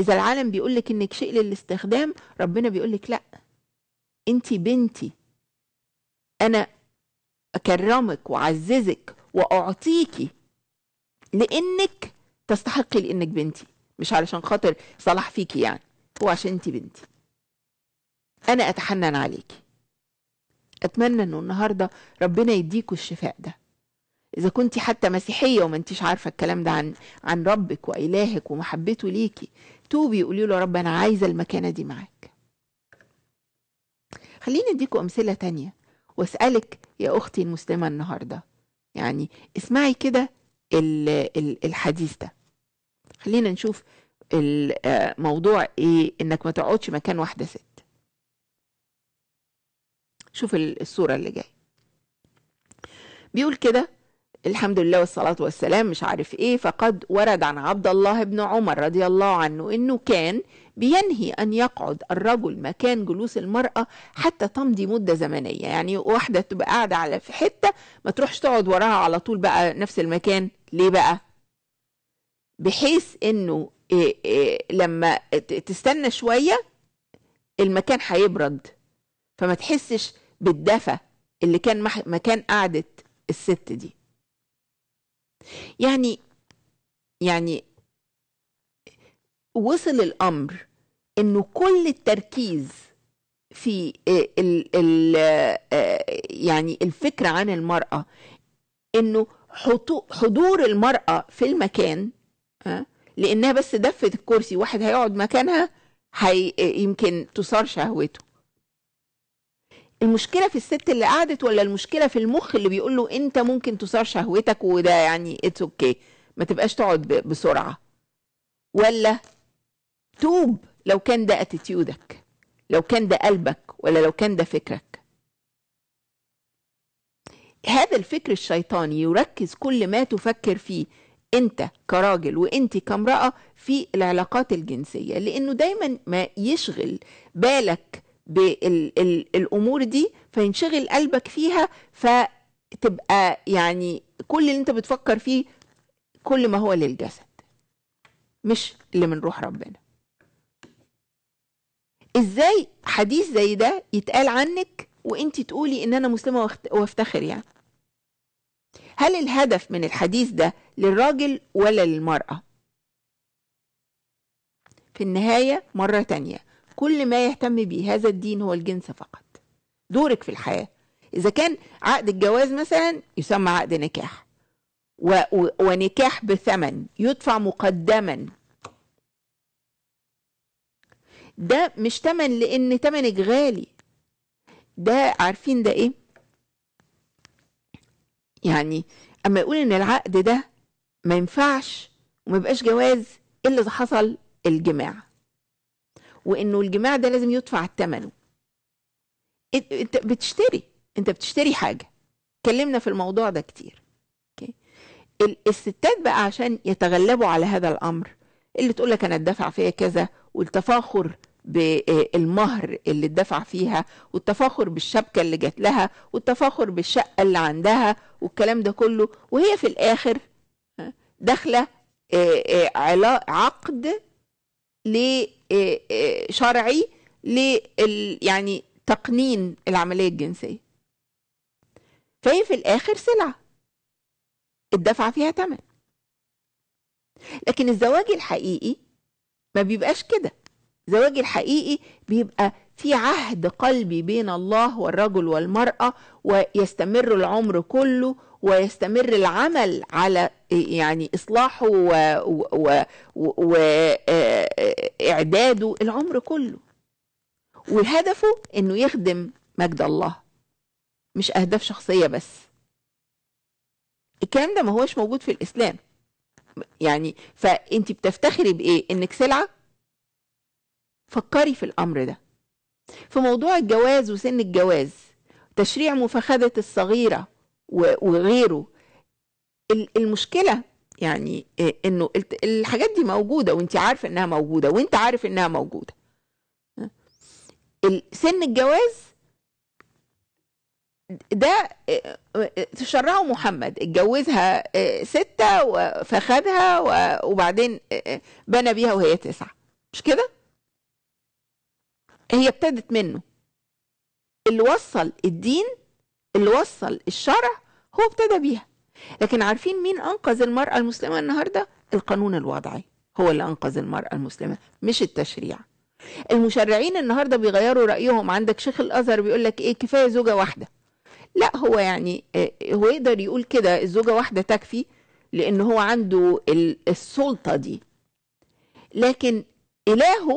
إذا العالم بيقولك إنك شيء للاستخدام ربنا بيقولك لأ أنت بنتي أنا أكرمك وأعززك وأعطيكي لأنك تستحقي لانك بنتي مش علشان خاطر صلاح فيكي يعني هو عشان انت بنتي انا اتحنن عليكي اتمنى انه النهارده ربنا يديكوا الشفاء ده اذا كنت حتى مسيحيه وما انتيش عارفه الكلام ده عن عن ربك والهك ومحبته ليكي توبي قولي له يا رب انا عايزه المكانه دي معاك خليني اديكوا امثله تانية واسالك يا اختي المسلمه النهارده يعني اسمعي كده الحديث ده خلينا نشوف الموضوع آه، ايه انك ما تقعدش مكان واحده ست شوف الصوره اللي جايه بيقول كده الحمد لله والصلاة والسلام مش عارف ايه فقد ورد عن عبد الله بن عمر رضي الله عنه انه كان بينهي أن يقعد الرجل مكان جلوس المرأة حتى تمضي مدة زمنية يعني واحدة تبقى قاعدة على في حتة ما تروحش تقعد وراها على طول بقى نفس المكان ليه بقى بحيث انه إيه إيه لما تستنى شوية المكان هيبرد فما تحسش بالدفى اللي كان مكان قعدة الست دي يعني يعني وصل الامر انه كل التركيز في آه، ال ال آه، يعني الفكره عن المراه انه حضور المراه في المكان آه، لانها بس دفت الكرسي واحد هيقعد مكانها هي يمكن تثار شهوته المشكله في الست اللي قعدت ولا المشكله في المخ اللي بيقول له انت ممكن تثار شهوتك وده يعني اتس اوكي okay. ما تبقاش تقعد بسرعه ولا توب لو كان ده اتيتيودك لو كان ده قلبك ولا لو كان ده فكرك هذا الفكر الشيطاني يركز كل ما تفكر فيه انت كراجل وانت كامرأة في العلاقات الجنسية لانه دايما ما يشغل بالك بالامور دي فينشغل قلبك فيها فتبقى يعني كل اللي انت بتفكر فيه كل ما هو للجسد مش اللي من روح ربنا ازاي حديث زي ده يتقال عنك وانت تقولي ان انا مسلمه وافتخر يعني هل الهدف من الحديث ده للراجل ولا للمراه في النهايه مره تانيه كل ما يهتم به هذا الدين هو الجنس فقط دورك في الحياه اذا كان عقد الجواز مثلا يسمى عقد نكاح و... و... ونكاح بثمن يدفع مقدما ده مش تمن لان تمنك غالي ده عارفين ده ايه يعني اما يقول ان العقد ده ما ينفعش وما يبقاش جواز إيه الا اذا حصل الجماع وانه الجماع ده لازم يدفع ثمنه انت بتشتري انت بتشتري حاجه اتكلمنا في الموضوع ده كتير اوكي الستات بقى عشان يتغلبوا على هذا الامر اللي تقول لك انا الدفع فيا كذا والتفاخر بالمهر آه، اللي اتدفع فيها والتفاخر بالشبكة اللي جات لها والتفاخر بالشقة اللي عندها والكلام ده كله وهي في الآخر داخلة آه، آه، عقد شرعي ل يعني تقنين العملية الجنسية فهي في الآخر سلعة اتدفع فيها ثمن لكن الزواج الحقيقي ما بيبقاش كده زواج الحقيقي بيبقى في عهد قلبي بين الله والرجل والمرأة ويستمر العمر كله ويستمر العمل على يعني إصلاحه وإعداده آه، العمر كله وهدفه إنه يخدم مجد الله مش أهداف شخصية بس الكلام ده ما هوش موجود في الإسلام يعني فانت بتفتخري بايه انك سلعه فكري في الامر ده في موضوع الجواز وسن الجواز تشريع مفخذة الصغيره وغيره المشكله يعني آه، انه الحاجات دي موجوده وانت عارفه انها موجوده وانت عارف انها موجوده آه، سن الجواز ده تشرعه محمد اتجوزها آه، ستة فخدها وبعدين آه، آه، بنى بيها وهي تسعة مش كده هي ابتدت منه اللي وصل الدين اللي وصل الشرع هو ابتدى بيها لكن عارفين مين انقذ المرأة المسلمة النهاردة القانون الوضعي هو اللي انقذ المرأة المسلمة مش التشريع المشرعين النهارده بيغيروا رايهم عندك شيخ الازهر بيقول لك ايه كفايه زوجه واحده لا هو يعني آه، آه، هو يقدر يقول كده الزوجة واحدة تكفي لأن هو عنده السلطة دي لكن إلهه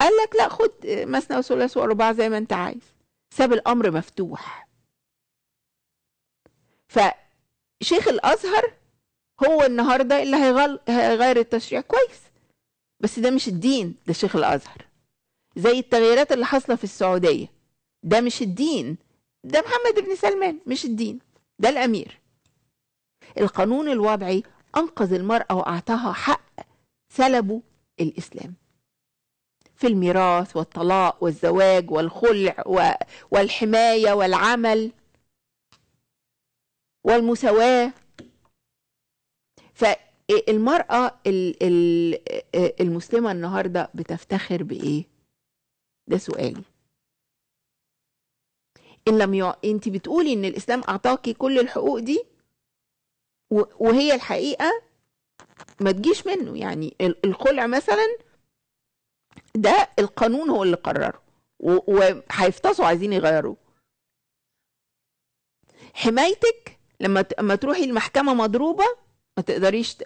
قال لك لا خد آه، مثنى وثلاث واربع زي ما أنت عايز ساب الأمر مفتوح فشيخ الأزهر هو النهاردة اللي هيغل... هيغير التشريع كويس بس ده مش الدين ده شيخ الأزهر زي التغييرات اللي حاصلة في السعودية ده مش الدين ده محمد بن سلمان مش الدين ده الأمير القانون الوضعي أنقذ المرأة وأعطاها حق سلبه الإسلام في الميراث والطلاق والزواج والخلع والحماية والعمل والمساواة فالمرأة المسلمة النهاردة بتفتخر بإيه؟ ده سؤالي ان لم ي... انت بتقولي ان الاسلام اعطاكي كل الحقوق دي وهي الحقيقه ما تجيش منه يعني الخلع مثلا ده القانون هو اللي قرره وهيفتصوا عايزين يغيروه حمايتك لما ما تروحي المحكمه مضروبه ما تقدريش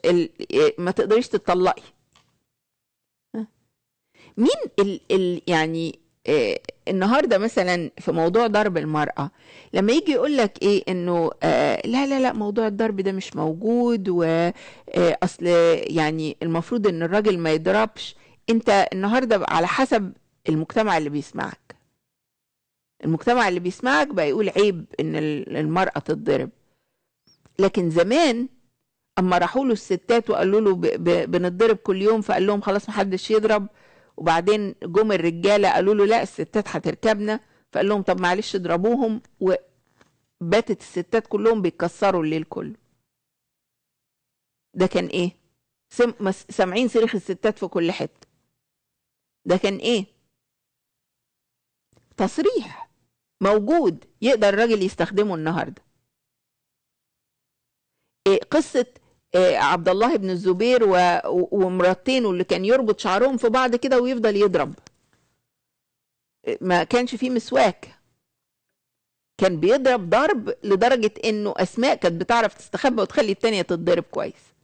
ما تقدريش تطلقي مين ال... ال... يعني آه، النهارده مثلا في موضوع ضرب المراه لما يجي يقول لك ايه انه آه لا لا لا موضوع الضرب ده مش موجود واصل آه، يعني المفروض ان الراجل ما يضربش انت النهارده على حسب المجتمع اللي بيسمعك المجتمع اللي بيسمعك بقى يقول عيب ان المراه تتضرب لكن زمان اما راحوا له الستات وقالوا له بنضرب كل يوم فقال لهم خلاص محدش يضرب وبعدين جم الرجاله قالوا له لا الستات هتركبنا فقال لهم طب معلش اضربوهم وباتت الستات كلهم بيتكسروا الليل كله ده كان ايه سم... سامعين صريخ الستات في كل حته ده كان ايه تصريح موجود يقدر الراجل يستخدمه النهارده إيه قصه آه، عبد الله بن الزبير ومرتينه ومراتينه اللي كان يربط شعرهم في بعض كده ويفضل يضرب آه، ما كانش فيه مسواك كان بيضرب ضرب لدرجة انه اسماء كانت بتعرف تستخبى وتخلي التانية تتضرب كويس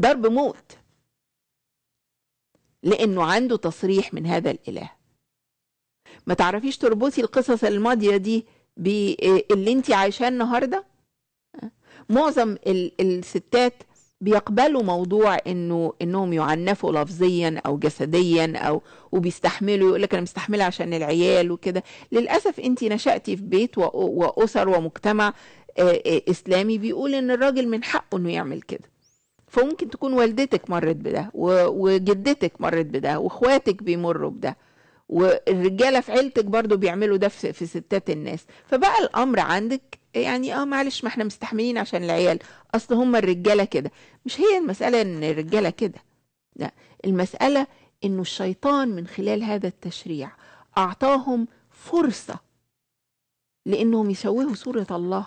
ضرب موت لانه عنده تصريح من هذا الاله ما تعرفيش تربطي القصص الماضية دي باللي آه، انت عايشاه النهارده معظم الستات بيقبلوا موضوع انه انهم يعنفوا لفظيا او جسديا او وبيستحملوا يقول لك انا مستحمله عشان العيال وكده للاسف انت نشاتي في بيت واسر ومجتمع آه، آه، اسلامي بيقول ان الراجل من حقه انه يعمل كده فممكن تكون والدتك مرت بده وجدتك مرت بده واخواتك بيمروا بده والرجاله في عيلتك برضو بيعملوا ده في, في ستات الناس فبقى الامر عندك يعني اه معلش ما احنا مستحملين عشان العيال اصل هم الرجاله كده مش هي المساله ان الرجاله كده لا المساله انه الشيطان من خلال هذا التشريع اعطاهم فرصه لانهم يشوهوا صوره الله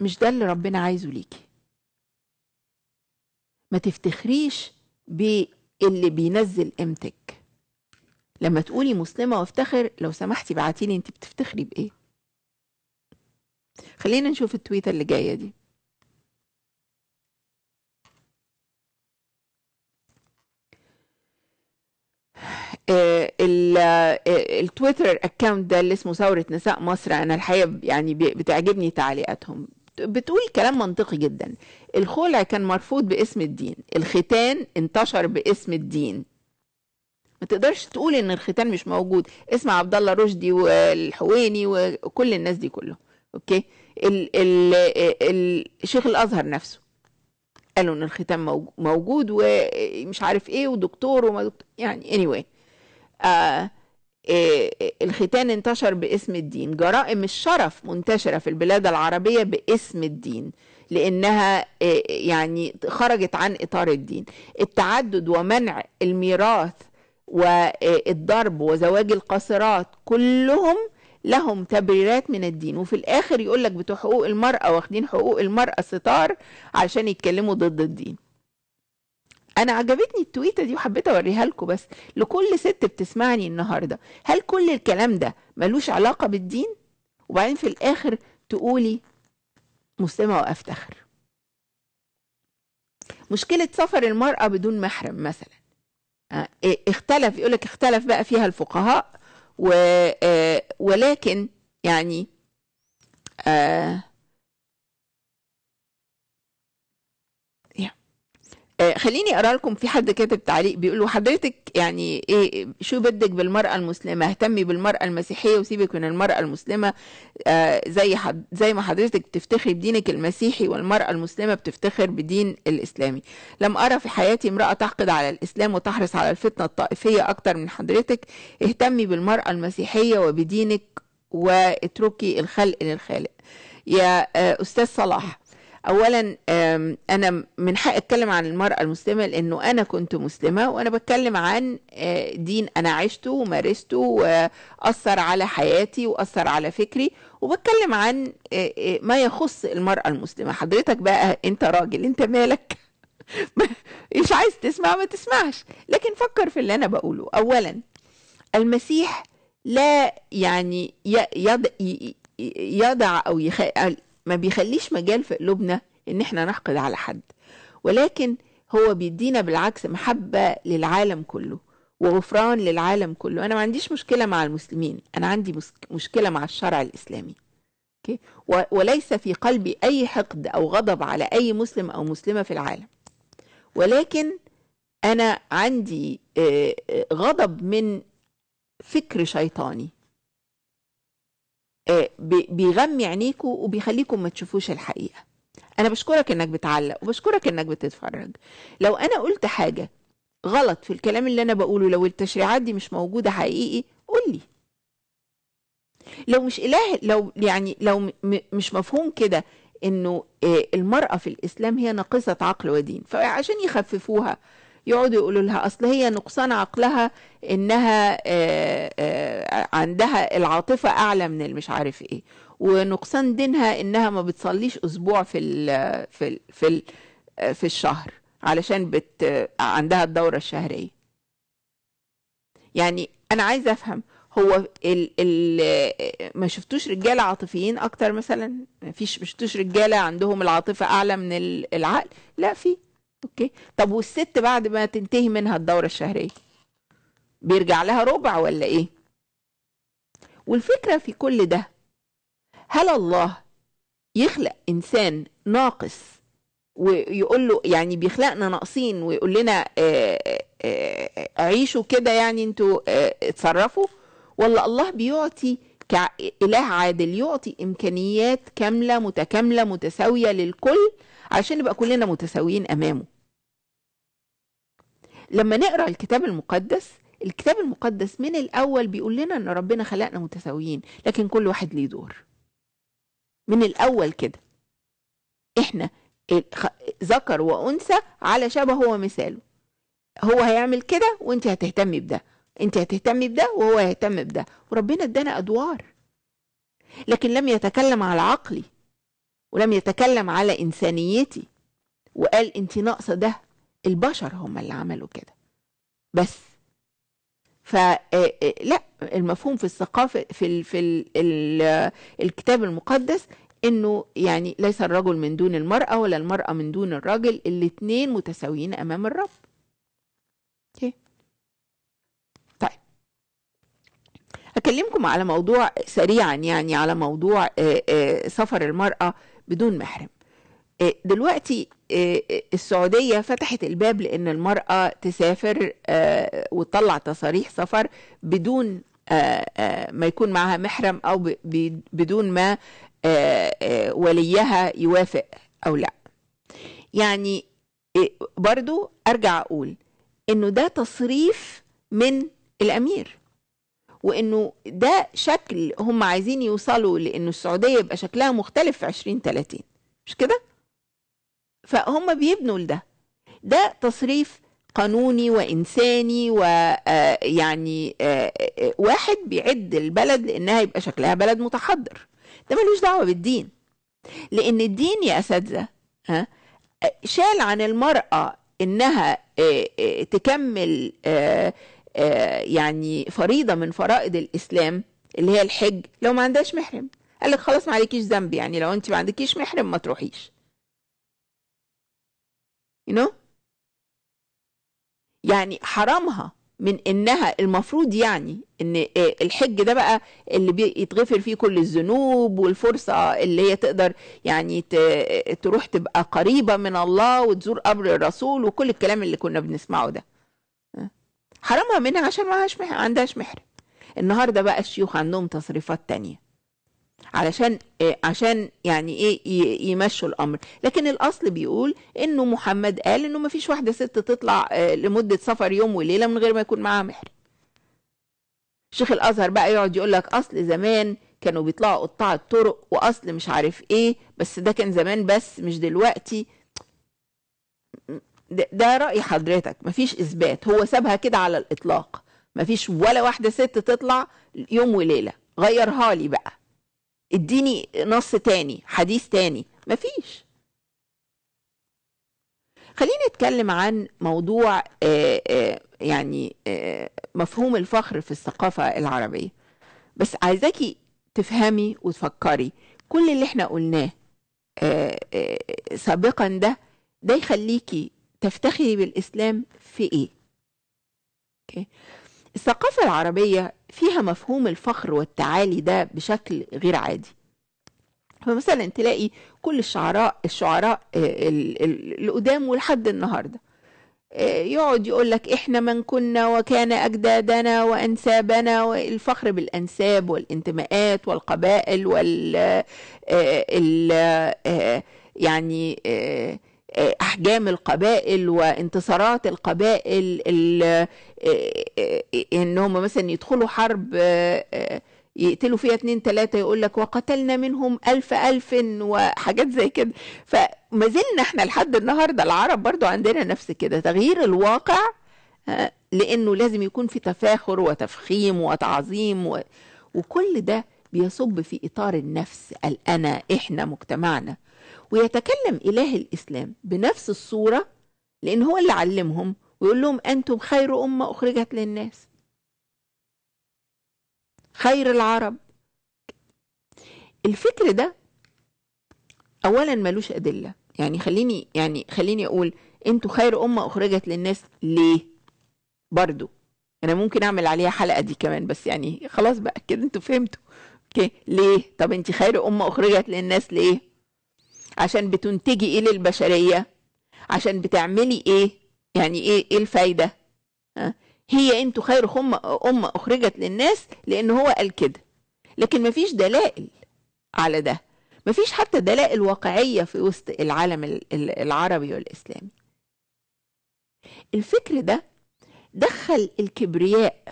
مش ده اللي ربنا عايزه ليكي ما تفتخريش اللي بينزل قيمتك لما تقولي مسلمة وافتخر لو سمحتي لي انت بتفتخري بايه خلينا نشوف التويتة اللي جاية دي آه، آه، التويتر اكونت ده اللي اسمه ثورة نساء مصر انا الحقيقة يعني بتعجبني تعليقاتهم بتقول كلام منطقي جدا الخلع كان مرفوض باسم الدين الختان انتشر باسم الدين ما تقدرش تقول ان الختان مش موجود اسم عبد الله رشدي والحويني وكل الناس دي كلهم اوكي ال ال ال الشيخ الازهر نفسه قالوا ان الختان موجود ومش عارف ايه ودكتور وما دكتور يعني anyway آه آه، آه، الختان انتشر باسم الدين جرائم الشرف منتشرة في البلاد العربية باسم الدين لأنها آه، يعني خرجت عن إطار الدين التعدد ومنع الميراث والضرب وزواج القاصرات كلهم لهم تبريرات من الدين وفي الآخر يقولك بتوع حقوق المرأة واخدين حقوق المرأة ستار علشان يتكلموا ضد الدين انا عجبتني التويته دي وحبيت اوريها لكم بس لكل ست بتسمعني النهارده هل كل الكلام ده ملوش علاقه بالدين وبعدين في الاخر تقولي مسلمه وافتخر مشكله سفر المراه بدون محرم مثلا آه، إيه، اختلف يقولك اختلف بقى فيها الفقهاء و آه، ولكن يعني آه آه، خليني اقرا لكم في حد كاتب تعليق بيقول وحضرتك يعني ايه شو بدك بالمراه المسلمه اهتمي بالمراه المسيحيه وسيبك من المراه المسلمه آه زي حد زي ما حضرتك بتفتخري بدينك المسيحي والمراه المسلمه بتفتخر بدين الاسلامي لم ارى في حياتي امراه تحقد على الاسلام وتحرص على الفتنه الطائفيه اكتر من حضرتك اهتمي بالمراه المسيحيه وبدينك واتركي الخلق للخالق يا آه، استاذ صلاح اولا انا من حق اتكلم عن المراه المسلمه لانه انا كنت مسلمه وانا بتكلم عن آه، دين انا عشته ومارسته واثر على حياتي واثر على فكري وبتكلم عن آه، آه، ما يخص المراه المسلمه حضرتك بقى انت راجل انت مالك مش عايز تسمع ما تسمعش لكن فكر في اللي انا بقوله اولا المسيح لا يعني يضع, يضع او يخ... ما بيخليش مجال في قلوبنا ان احنا نحقد على حد ولكن هو بيدينا بالعكس محبة للعالم كله وغفران للعالم كله انا ما عنديش مشكلة مع المسلمين انا عندي مشكلة مع الشرع الاسلامي أوكي؟ وليس في قلبي اي حقد او غضب على اي مسلم او مسلمة في العالم ولكن انا عندي آه، آه، غضب من فكر شيطاني آه، بيغمي عينيكوا وبيخليكم ما تشوفوش الحقيقه انا بشكرك انك بتعلق وبشكرك انك بتتفرج لو انا قلت حاجه غلط في الكلام اللي انا بقوله لو التشريعات دي مش موجوده حقيقي قول لي لو مش اله لو يعني لو مش مفهوم كده انه آه، المراه في الاسلام هي ناقصه عقل ودين فعشان يخففوها يقعدوا يقولوا لها اصل هي نقصان عقلها انها آه، آه، عندها العاطفه اعلى من المش عارف ايه ونقصان دينها انها ما بتصليش اسبوع في الـ في الـ في الـ آه، في الشهر علشان بت عندها الدوره الشهريه يعني انا عايزه افهم هو الـ الـ ما شفتوش رجاله عاطفيين اكتر مثلا ما فيش ما شفتوش رجاله عندهم العاطفه اعلى من العقل لا في اوكي طب والست بعد ما تنتهي منها الدورة الشهرية بيرجع لها ربع ولا ايه والفكرة في كل ده هل الله يخلق انسان ناقص ويقول له يعني بيخلقنا ناقصين ويقول لنا آه، آه، آه، عيشوا كده يعني انتوا اتصرفوا ولا الله بيعطي كإله عادل يعطي إمكانيات كاملة متكاملة متساوية للكل عشان نبقى كلنا متساويين امامه لما نقرا الكتاب المقدس الكتاب المقدس من الاول بيقول لنا ان ربنا خلقنا متساويين لكن كل واحد ليه دور من الاول كده احنا ذكر وانثى على شبه هو ومثاله هو هيعمل كده وانت هتهتمي بده انت هتهتمي بده وهو هيهتم بده وربنا ادانا ادوار لكن لم يتكلم على عقلي ولم يتكلم على إنسانيتي وقال أنت ناقصة ده البشر هم اللي عملوا كده بس ف آه، آه، لا المفهوم في الثقافة في الـ في الـ الكتاب المقدس انه يعني ليس الرجل من دون المرأة ولا المرأة من دون الرجل الاثنين متساويين امام الرب اوكي طيب اكلمكم على موضوع سريعا يعني على موضوع آه، سفر المرأة بدون محرم آه، دلوقتي آه، آه، السعودية فتحت الباب لأن المرأة تسافر وتطلع تصاريح سفر بدون ما يكون معها محرم أو بدون ما وليها يوافق أو لا يعني برضو أرجع أقول إنه ده تصريف من الأمير وانه ده شكل هم عايزين يوصلوا لانه السعوديه يبقى شكلها مختلف في 2030 مش كده فهم بيبنوا لده ده تصريف قانوني وإنساني ويعني آه، آه، آه، واحد بيعد البلد لأنها يبقى شكلها بلد متحضر ده ملوش دعوة بالدين لأن الدين يا أساتذة ها شال عن المرأة إنها تكمل آه، يعني فريضه من فرائض الاسلام اللي هي الحج لو ما عندهاش محرم قال لك خلاص ما عليكيش ذنب يعني لو انت ما عندكيش محرم ما تروحيش you know? يعني حرامها من انها المفروض يعني ان آه، الحج ده بقى اللي بيتغفر فيه كل الذنوب والفرصه اللي هي تقدر يعني تروح تبقى قريبه من الله وتزور قبر الرسول وكل الكلام اللي كنا بنسمعه ده حرمها منها عشان معهاش محرم عندهاش محرم النهارده بقى الشيوخ عندهم تصريفات تانية علشان إيه عشان يعني ايه يمشوا الامر لكن الاصل بيقول انه محمد قال انه مفيش واحده ست تطلع آه، لمده سفر يوم وليله من غير ما يكون معاها محرم شيخ الازهر بقى يقعد يقول لك اصل زمان كانوا بيطلعوا قطاع الطرق واصل مش عارف ايه بس ده كان زمان بس مش دلوقتي ده, ده رأي حضرتك مفيش إثبات هو سابها كده على الإطلاق مفيش ولا واحدة ست تطلع يوم وليلة غيرها لي بقى اديني نص تاني حديث تاني مفيش خليني اتكلم عن موضوع آآ آه، آآ آه، يعني آآ آه، مفهوم الفخر في الثقافة العربية بس عايزاكي تفهمي وتفكري كل اللي احنا قلناه سابقا ده ده يخليكي تفتخري بالإسلام في إيه؟ okay. الثقافة العربية فيها مفهوم الفخر والتعالي ده بشكل غير عادي فمثلا تلاقي كل الشعراء الشعراء آه، القدام ولحد النهارده آه، يقعد يقول لك احنا من كنا وكان اجدادنا وانسابنا والفخر بالانساب والانتماءات والقبائل وال آه، يعني احجام القبائل وانتصارات القبائل آه، آه، ان هم مثلا يدخلوا حرب آه، يقتلوا فيها اتنين تلاتة يقول لك وقتلنا منهم ألف ألف وحاجات زي كده فما زلنا احنا لحد النهاردة العرب برضو عندنا نفس كده تغيير الواقع لأنه لازم يكون في تفاخر وتفخيم وتعظيم وكل ده بيصب في إطار النفس الأنا إحنا مجتمعنا ويتكلم إله الإسلام بنفس الصورة لأن هو اللي علمهم ويقول لهم أنتم خير أمة أخرجت للناس خير العرب الفكر ده أولا ملوش أدلة يعني خليني يعني خليني أقول أنتوا خير أمة أخرجت للناس ليه برضو أنا ممكن أعمل عليها حلقة دي كمان بس يعني خلاص بقى كده أنتوا فهمتوا أوكي ليه طب أنت خير أمة أخرجت للناس ليه عشان بتنتجي ايه للبشريه عشان بتعملي ايه يعني ايه ايه الفايده ها هي انتوا خير امه اخرجت للناس لان هو قال كده لكن مفيش دلائل على ده مفيش حتى دلائل واقعيه في وسط العالم العربي والاسلامي الفكر ده دخل الكبرياء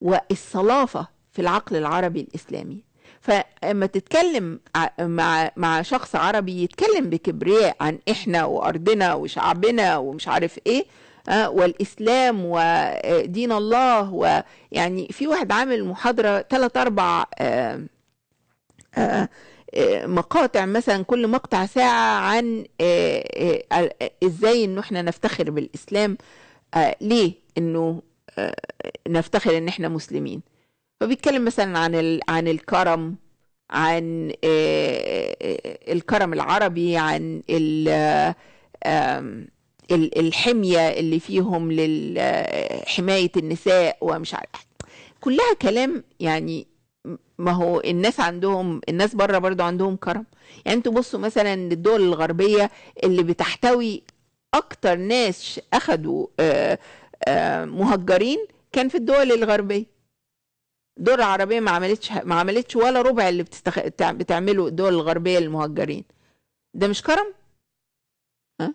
والصلافه في العقل العربي الاسلامي فاما تتكلم مع مع شخص عربي يتكلم بكبرياء عن احنا وارضنا وشعبنا ومش عارف ايه آه، والاسلام ودين آه، الله ويعني في واحد عامل محاضره ثلاث اربع آه، مقاطع مثلا كل مقطع ساعه عن ازاي ان احنا نفتخر بالاسلام ليه انه نفتخر ان احنا مسلمين فبيتكلم مثلا عن ال... عن الكرم عن آه، آه، الكرم العربي عن ال... الحمية اللي فيهم لحماية النساء ومش عارف كلها كلام يعني ما هو الناس عندهم الناس بره برضو عندهم كرم يعني انتوا بصوا مثلا الدول الغربية اللي بتحتوي اكتر ناس اخدوا آه، مهجرين كان في الدول الغربية الدول العربيه ما عملتش ما عملتش ولا ربع اللي بتستخ... بتعمله الدول الغربيه للمهجرين ده مش كرم ها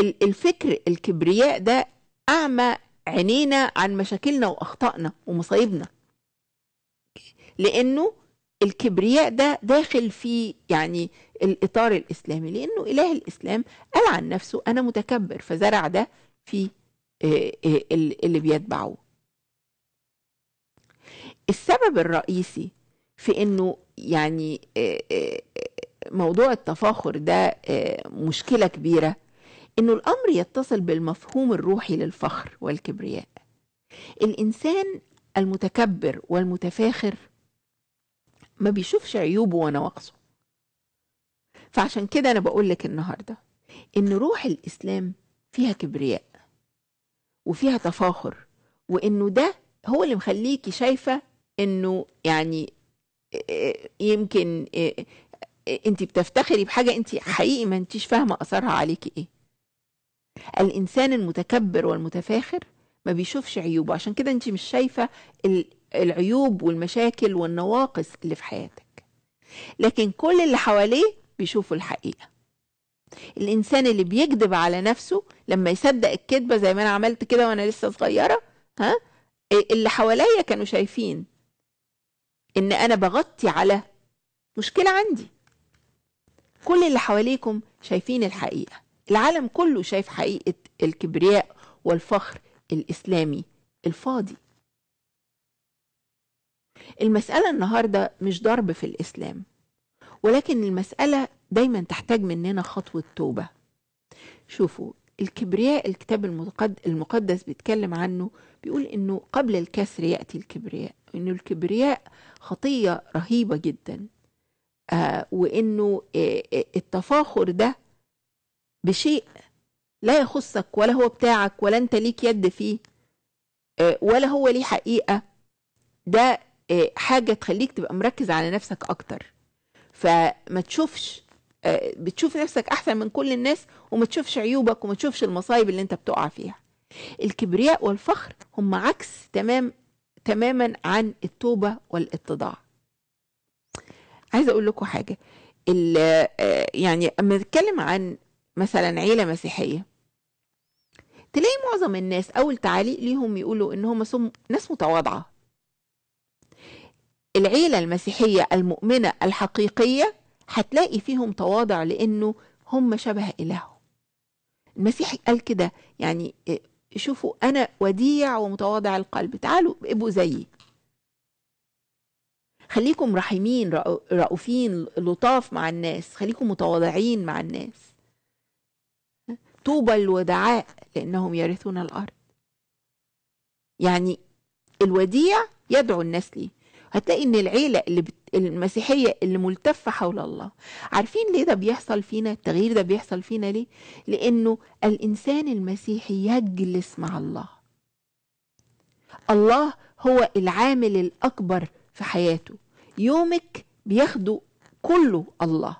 الفكر الكبرياء ده اعمى عينينا عن مشاكلنا واخطائنا ومصايبنا لانه الكبرياء ده داخل في يعني الاطار الاسلامي لانه اله الاسلام قال عن نفسه انا متكبر فزرع ده في آه، آه، اللي بيتبعوه السبب الرئيسي في انه يعني آه، آه، موضوع التفاخر ده آه، مشكله كبيره انه الامر يتصل بالمفهوم الروحي للفخر والكبرياء الانسان المتكبر والمتفاخر ما بيشوفش عيوبه ونواقصه فعشان كده انا بقول لك النهارده ان روح الاسلام فيها كبرياء وفيها تفاخر وانه ده هو اللي مخليكي شايفه انه يعني آه، آه، يمكن آه، انت بتفتخري بحاجه انت حقيقي ما انتيش فاهمه اثرها عليكي ايه الانسان المتكبر والمتفاخر ما بيشوفش عيوبه عشان كده انت مش شايفه العيوب والمشاكل والنواقص اللي في حياتك لكن كل اللي حواليه بيشوفوا الحقيقه الانسان اللي بيكذب على نفسه لما يصدق الكذبه زي ما انا عملت كده وانا لسه صغيره ها إيه اللي حواليا كانوا شايفين ان انا بغطي على مشكله عندي كل اللي حواليكم شايفين الحقيقه العالم كله شايف حقيقه الكبرياء والفخر الاسلامي الفاضي المساله النهارده مش ضرب في الاسلام ولكن المساله دايما تحتاج مننا خطوه توبه شوفوا الكبرياء الكتاب المقدس بيتكلم عنه بيقول انه قبل الكسر ياتي الكبرياء انه الكبرياء خطية رهيبة جدا آه وإنه آه،, آه التفاخر ده بشيء لا يخصك ولا هو بتاعك ولا أنت ليك يد فيه آه ولا هو ليه حقيقة ده آه، حاجة تخليك تبقى مركز على نفسك أكتر فما تشوفش آه، بتشوف نفسك أحسن من كل الناس وما تشوفش عيوبك وما تشوفش المصايب اللي أنت بتقع فيها الكبرياء والفخر هم عكس تمام تماما عن التوبه والاتضاع عايزه اقول لكم حاجه آه، يعني اما نتكلم عن مثلا عيله مسيحيه تلاقي معظم الناس اول تعليق ليهم يقولوا ان هم ناس متواضعه العيله المسيحيه المؤمنه الحقيقيه هتلاقي فيهم تواضع لانه هم شبه الههم المسيح قال كده يعني آه، يشوفوا أنا وديع ومتواضع القلب تعالوا ابقوا زيي خليكم رحيمين رؤوفين لطاف مع الناس خليكم متواضعين مع الناس طوبى الودعاء لأنهم يرثون الأرض يعني الوديع يدعو الناس ليه هتلاقي ان العيله اللي بت... المسيحيه اللي ملتفه حول الله عارفين ليه ده بيحصل فينا التغيير ده بيحصل فينا ليه لانه الانسان المسيحي يجلس مع الله الله هو العامل الاكبر في حياته يومك بياخده كله الله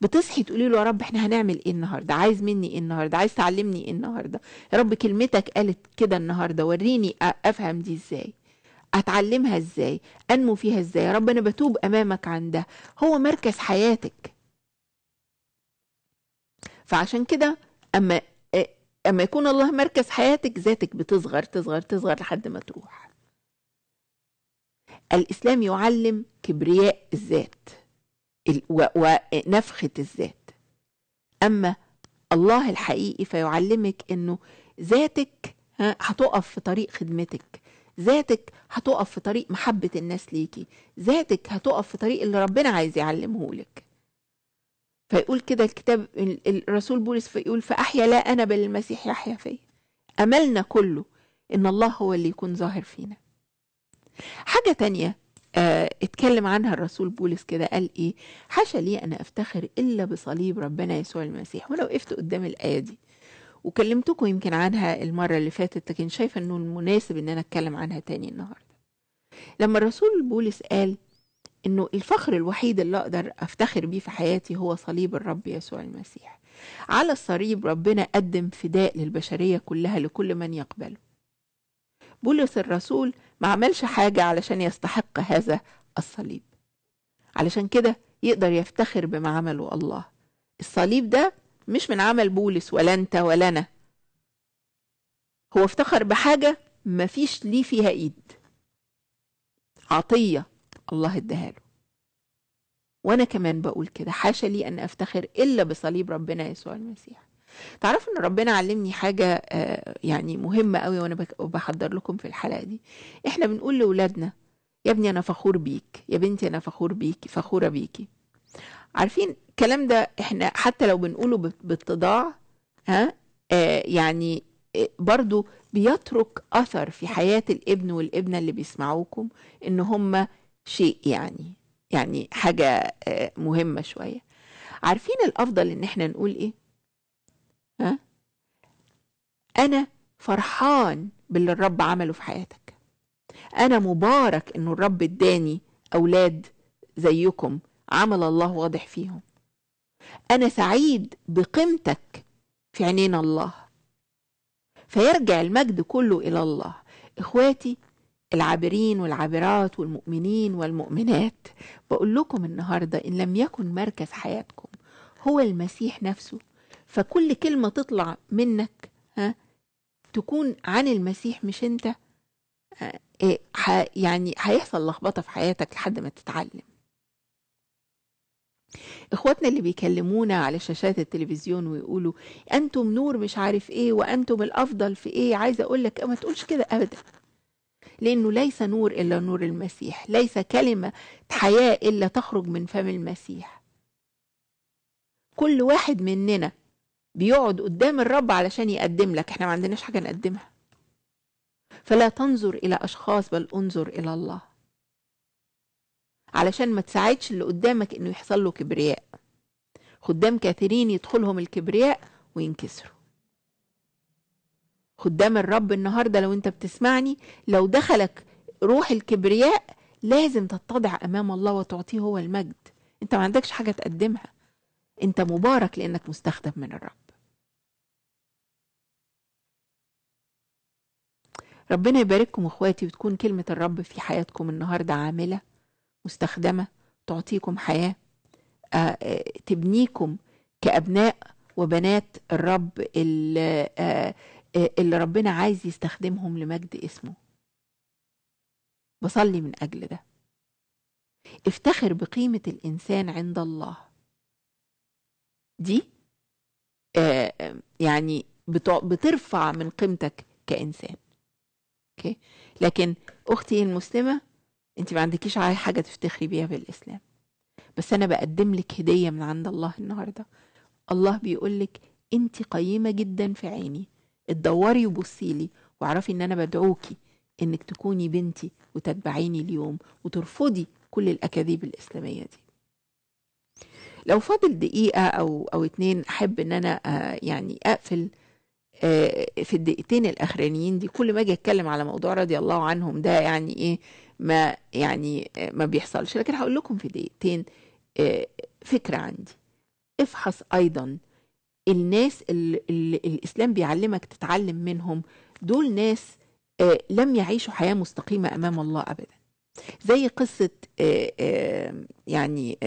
بتصحي تقولي له يا رب احنا هنعمل ايه النهارده عايز مني ايه النهارده عايز تعلمني ايه النهارده يا رب كلمتك قالت كده النهارده وريني افهم دي ازاي اتعلمها ازاي انمو فيها ازاي يا رب انا بتوب امامك عن ده هو مركز حياتك فعشان كده اما اما يكون الله مركز حياتك ذاتك بتصغر تصغر تصغر لحد ما تروح الاسلام يعلم كبرياء الذات ونفخه الذات اما الله الحقيقي فيعلمك انه ذاتك هتقف في طريق خدمتك ذاتك هتقف في طريق محبة الناس ليكي ذاتك هتقف في طريق اللي ربنا عايز يعلمهولك فيقول كده الكتاب الرسول بولس فيقول فأحيا لا أنا بل المسيح يحيا فيا أملنا كله إن الله هو اللي يكون ظاهر فينا حاجة تانية آه، اتكلم عنها الرسول بولس كده قال ايه حاشا لي انا أفتخر إلا بصليب ربنا يسوع المسيح وأنا وقفت قدام الآية دي وكلمتكم يمكن عنها المرة اللي فاتت لكن شايفة انه المناسب ان انا اتكلم عنها تاني النهاردة لما الرسول بولس قال انه الفخر الوحيد اللي اقدر افتخر بيه في حياتي هو صليب الرب يسوع المسيح على الصليب ربنا قدم فداء للبشرية كلها لكل من يقبله بولس الرسول ما عملش حاجة علشان يستحق هذا الصليب علشان كده يقدر يفتخر بما عمله الله الصليب ده مش من عمل بولس ولا انت ولا انا هو افتخر بحاجة مفيش ليه فيها ايد عطية الله اداها له وانا كمان بقول كده حاشا لي ان افتخر الا بصليب ربنا يسوع المسيح تعرفوا ان ربنا علمني حاجه آه، يعني مهمه قوي وانا بحضر لكم في الحلقه دي احنا بنقول لاولادنا يا ابني انا فخور بيك يا بنتي انا فخور بيكي فخوره بيكي عارفين الكلام ده احنا حتى لو بنقوله باتضاع ها آه يعني آه، برضو بيترك اثر في حياه الابن والابنه اللي بيسمعوكم ان هم شيء يعني يعني حاجه آه مهمه شويه عارفين الافضل ان احنا نقول ايه ها انا فرحان باللي الرب عمله في حياتك انا مبارك انه الرب اداني اولاد زيكم عمل الله واضح فيهم أنا سعيد بقيمتك في عينين الله فيرجع المجد كله إلى الله إخواتي العابرين والعابرات والمؤمنين والمؤمنات بقول لكم النهاردة إن لم يكن مركز حياتكم هو المسيح نفسه فكل كلمة تطلع منك ها تكون عن المسيح مش انت آه، إيه، يعني هيحصل لخبطة في حياتك لحد ما تتعلم اخواتنا اللي بيكلمونا على شاشات التلفزيون ويقولوا انتم نور مش عارف ايه وانتم الافضل في ايه عايزه اقول لك ما تقولش كده ابدا لانه ليس نور الا نور المسيح ليس كلمه حياه الا تخرج من فم المسيح كل واحد مننا بيقعد قدام الرب علشان يقدم لك احنا ما عندناش حاجه نقدمها فلا تنظر الى اشخاص بل انظر الى الله علشان ما تساعدش اللي قدامك انه يحصل له كبرياء خدام كثيرين يدخلهم الكبرياء وينكسروا خدام الرب النهارده لو انت بتسمعني لو دخلك روح الكبرياء لازم تتضع امام الله وتعطيه هو المجد انت ما عندكش حاجه تقدمها انت مبارك لانك مستخدم من الرب ربنا يبارككم اخواتي وتكون كلمه الرب في حياتكم النهارده عامله مستخدمة تعطيكم حياة آه، آه، تبنيكم كأبناء وبنات الرب آه، اللي, ربنا عايز يستخدمهم لمجد اسمه بصلي من أجل ده افتخر بقيمة الإنسان عند الله دي يعني بترفع من قيمتك كإنسان أوكي؟ لكن أختي المسلمة انت ما عندكيش اي حاجة تفتخري بيها في الإسلام بس أنا بقدم لك هدية من عند الله النهاردة الله بيقول لك انت قيمة جدا في عيني اتدوري وبصيلي واعرفي ان انا بدعوكي انك تكوني بنتي وتتبعيني اليوم وترفضي كل الاكاذيب الاسلامية دي لو فاضل دقيقة أو أو اتنين أحب إن أنا آه، يعني أقفل آه، في الدقيقتين الأخرانيين دي كل ما أجي أتكلم على موضوع رضي الله عنهم ده يعني إيه ما يعني آه، ما بيحصلش لكن هقول لكم في دقيقتين آه، فكرة عندي افحص أيضا الناس اللي الإسلام بيعلمك تتعلم منهم دول ناس آه، لم يعيشوا حياة مستقيمة أمام الله أبدا زي قصة يعني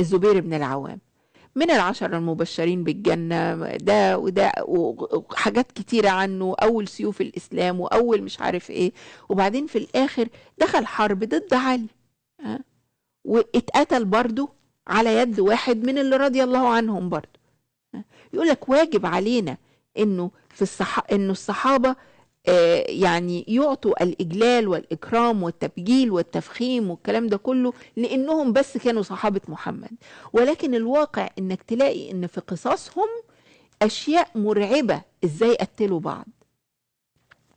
الزبير بن العوام من العشرة المبشرين بالجنة ده وده وحاجات كتيرة عنه أول سيوف الإسلام وأول مش عارف إيه وبعدين في الآخر دخل حرب ضد علي أه؟ واتقتل برضه على يد واحد من اللي رضي الله عنهم برضه أه؟ يقول لك واجب علينا إنه في الصح... إنه الصحابة آه، يعني يعطوا الإجلال والإكرام والتبجيل والتفخيم والكلام ده كله لأنهم بس كانوا صحابة محمد ولكن الواقع إنك تلاقي إن في قصصهم أشياء مرعبة إزاي قتلوا بعض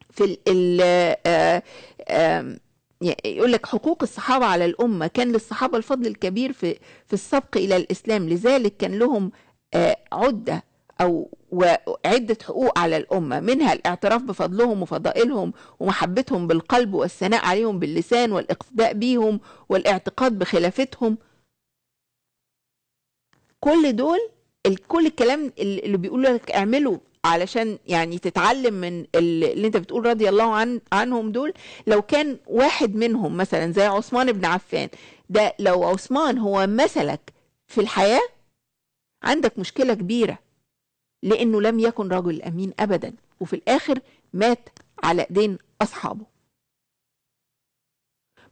في ال آه، آه، يقول لك حقوق الصحابة على الأمة كان للصحابة الفضل الكبير في في السبق إلى الإسلام لذلك كان لهم عدة أو وعدة حقوق على الأمة منها الاعتراف بفضلهم وفضائلهم ومحبتهم بالقلب والثناء عليهم باللسان والاقتداء بيهم والاعتقاد بخلافتهم كل دول كل الكلام اللي بيقولوا لك اعمله علشان يعني تتعلم من اللي انت بتقول رضي الله عن عنهم دول لو كان واحد منهم مثلا زي عثمان بن عفان ده لو عثمان هو مثلك في الحياة عندك مشكلة كبيرة لأنه لم يكن رجل أمين أبدا وفي الآخر مات على إيدين أصحابه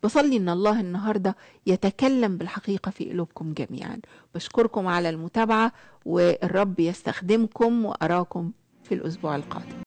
بصلي إن الله النهاردة يتكلم بالحقيقة في قلوبكم جميعا بشكركم على المتابعة والرب يستخدمكم وأراكم في الأسبوع القادم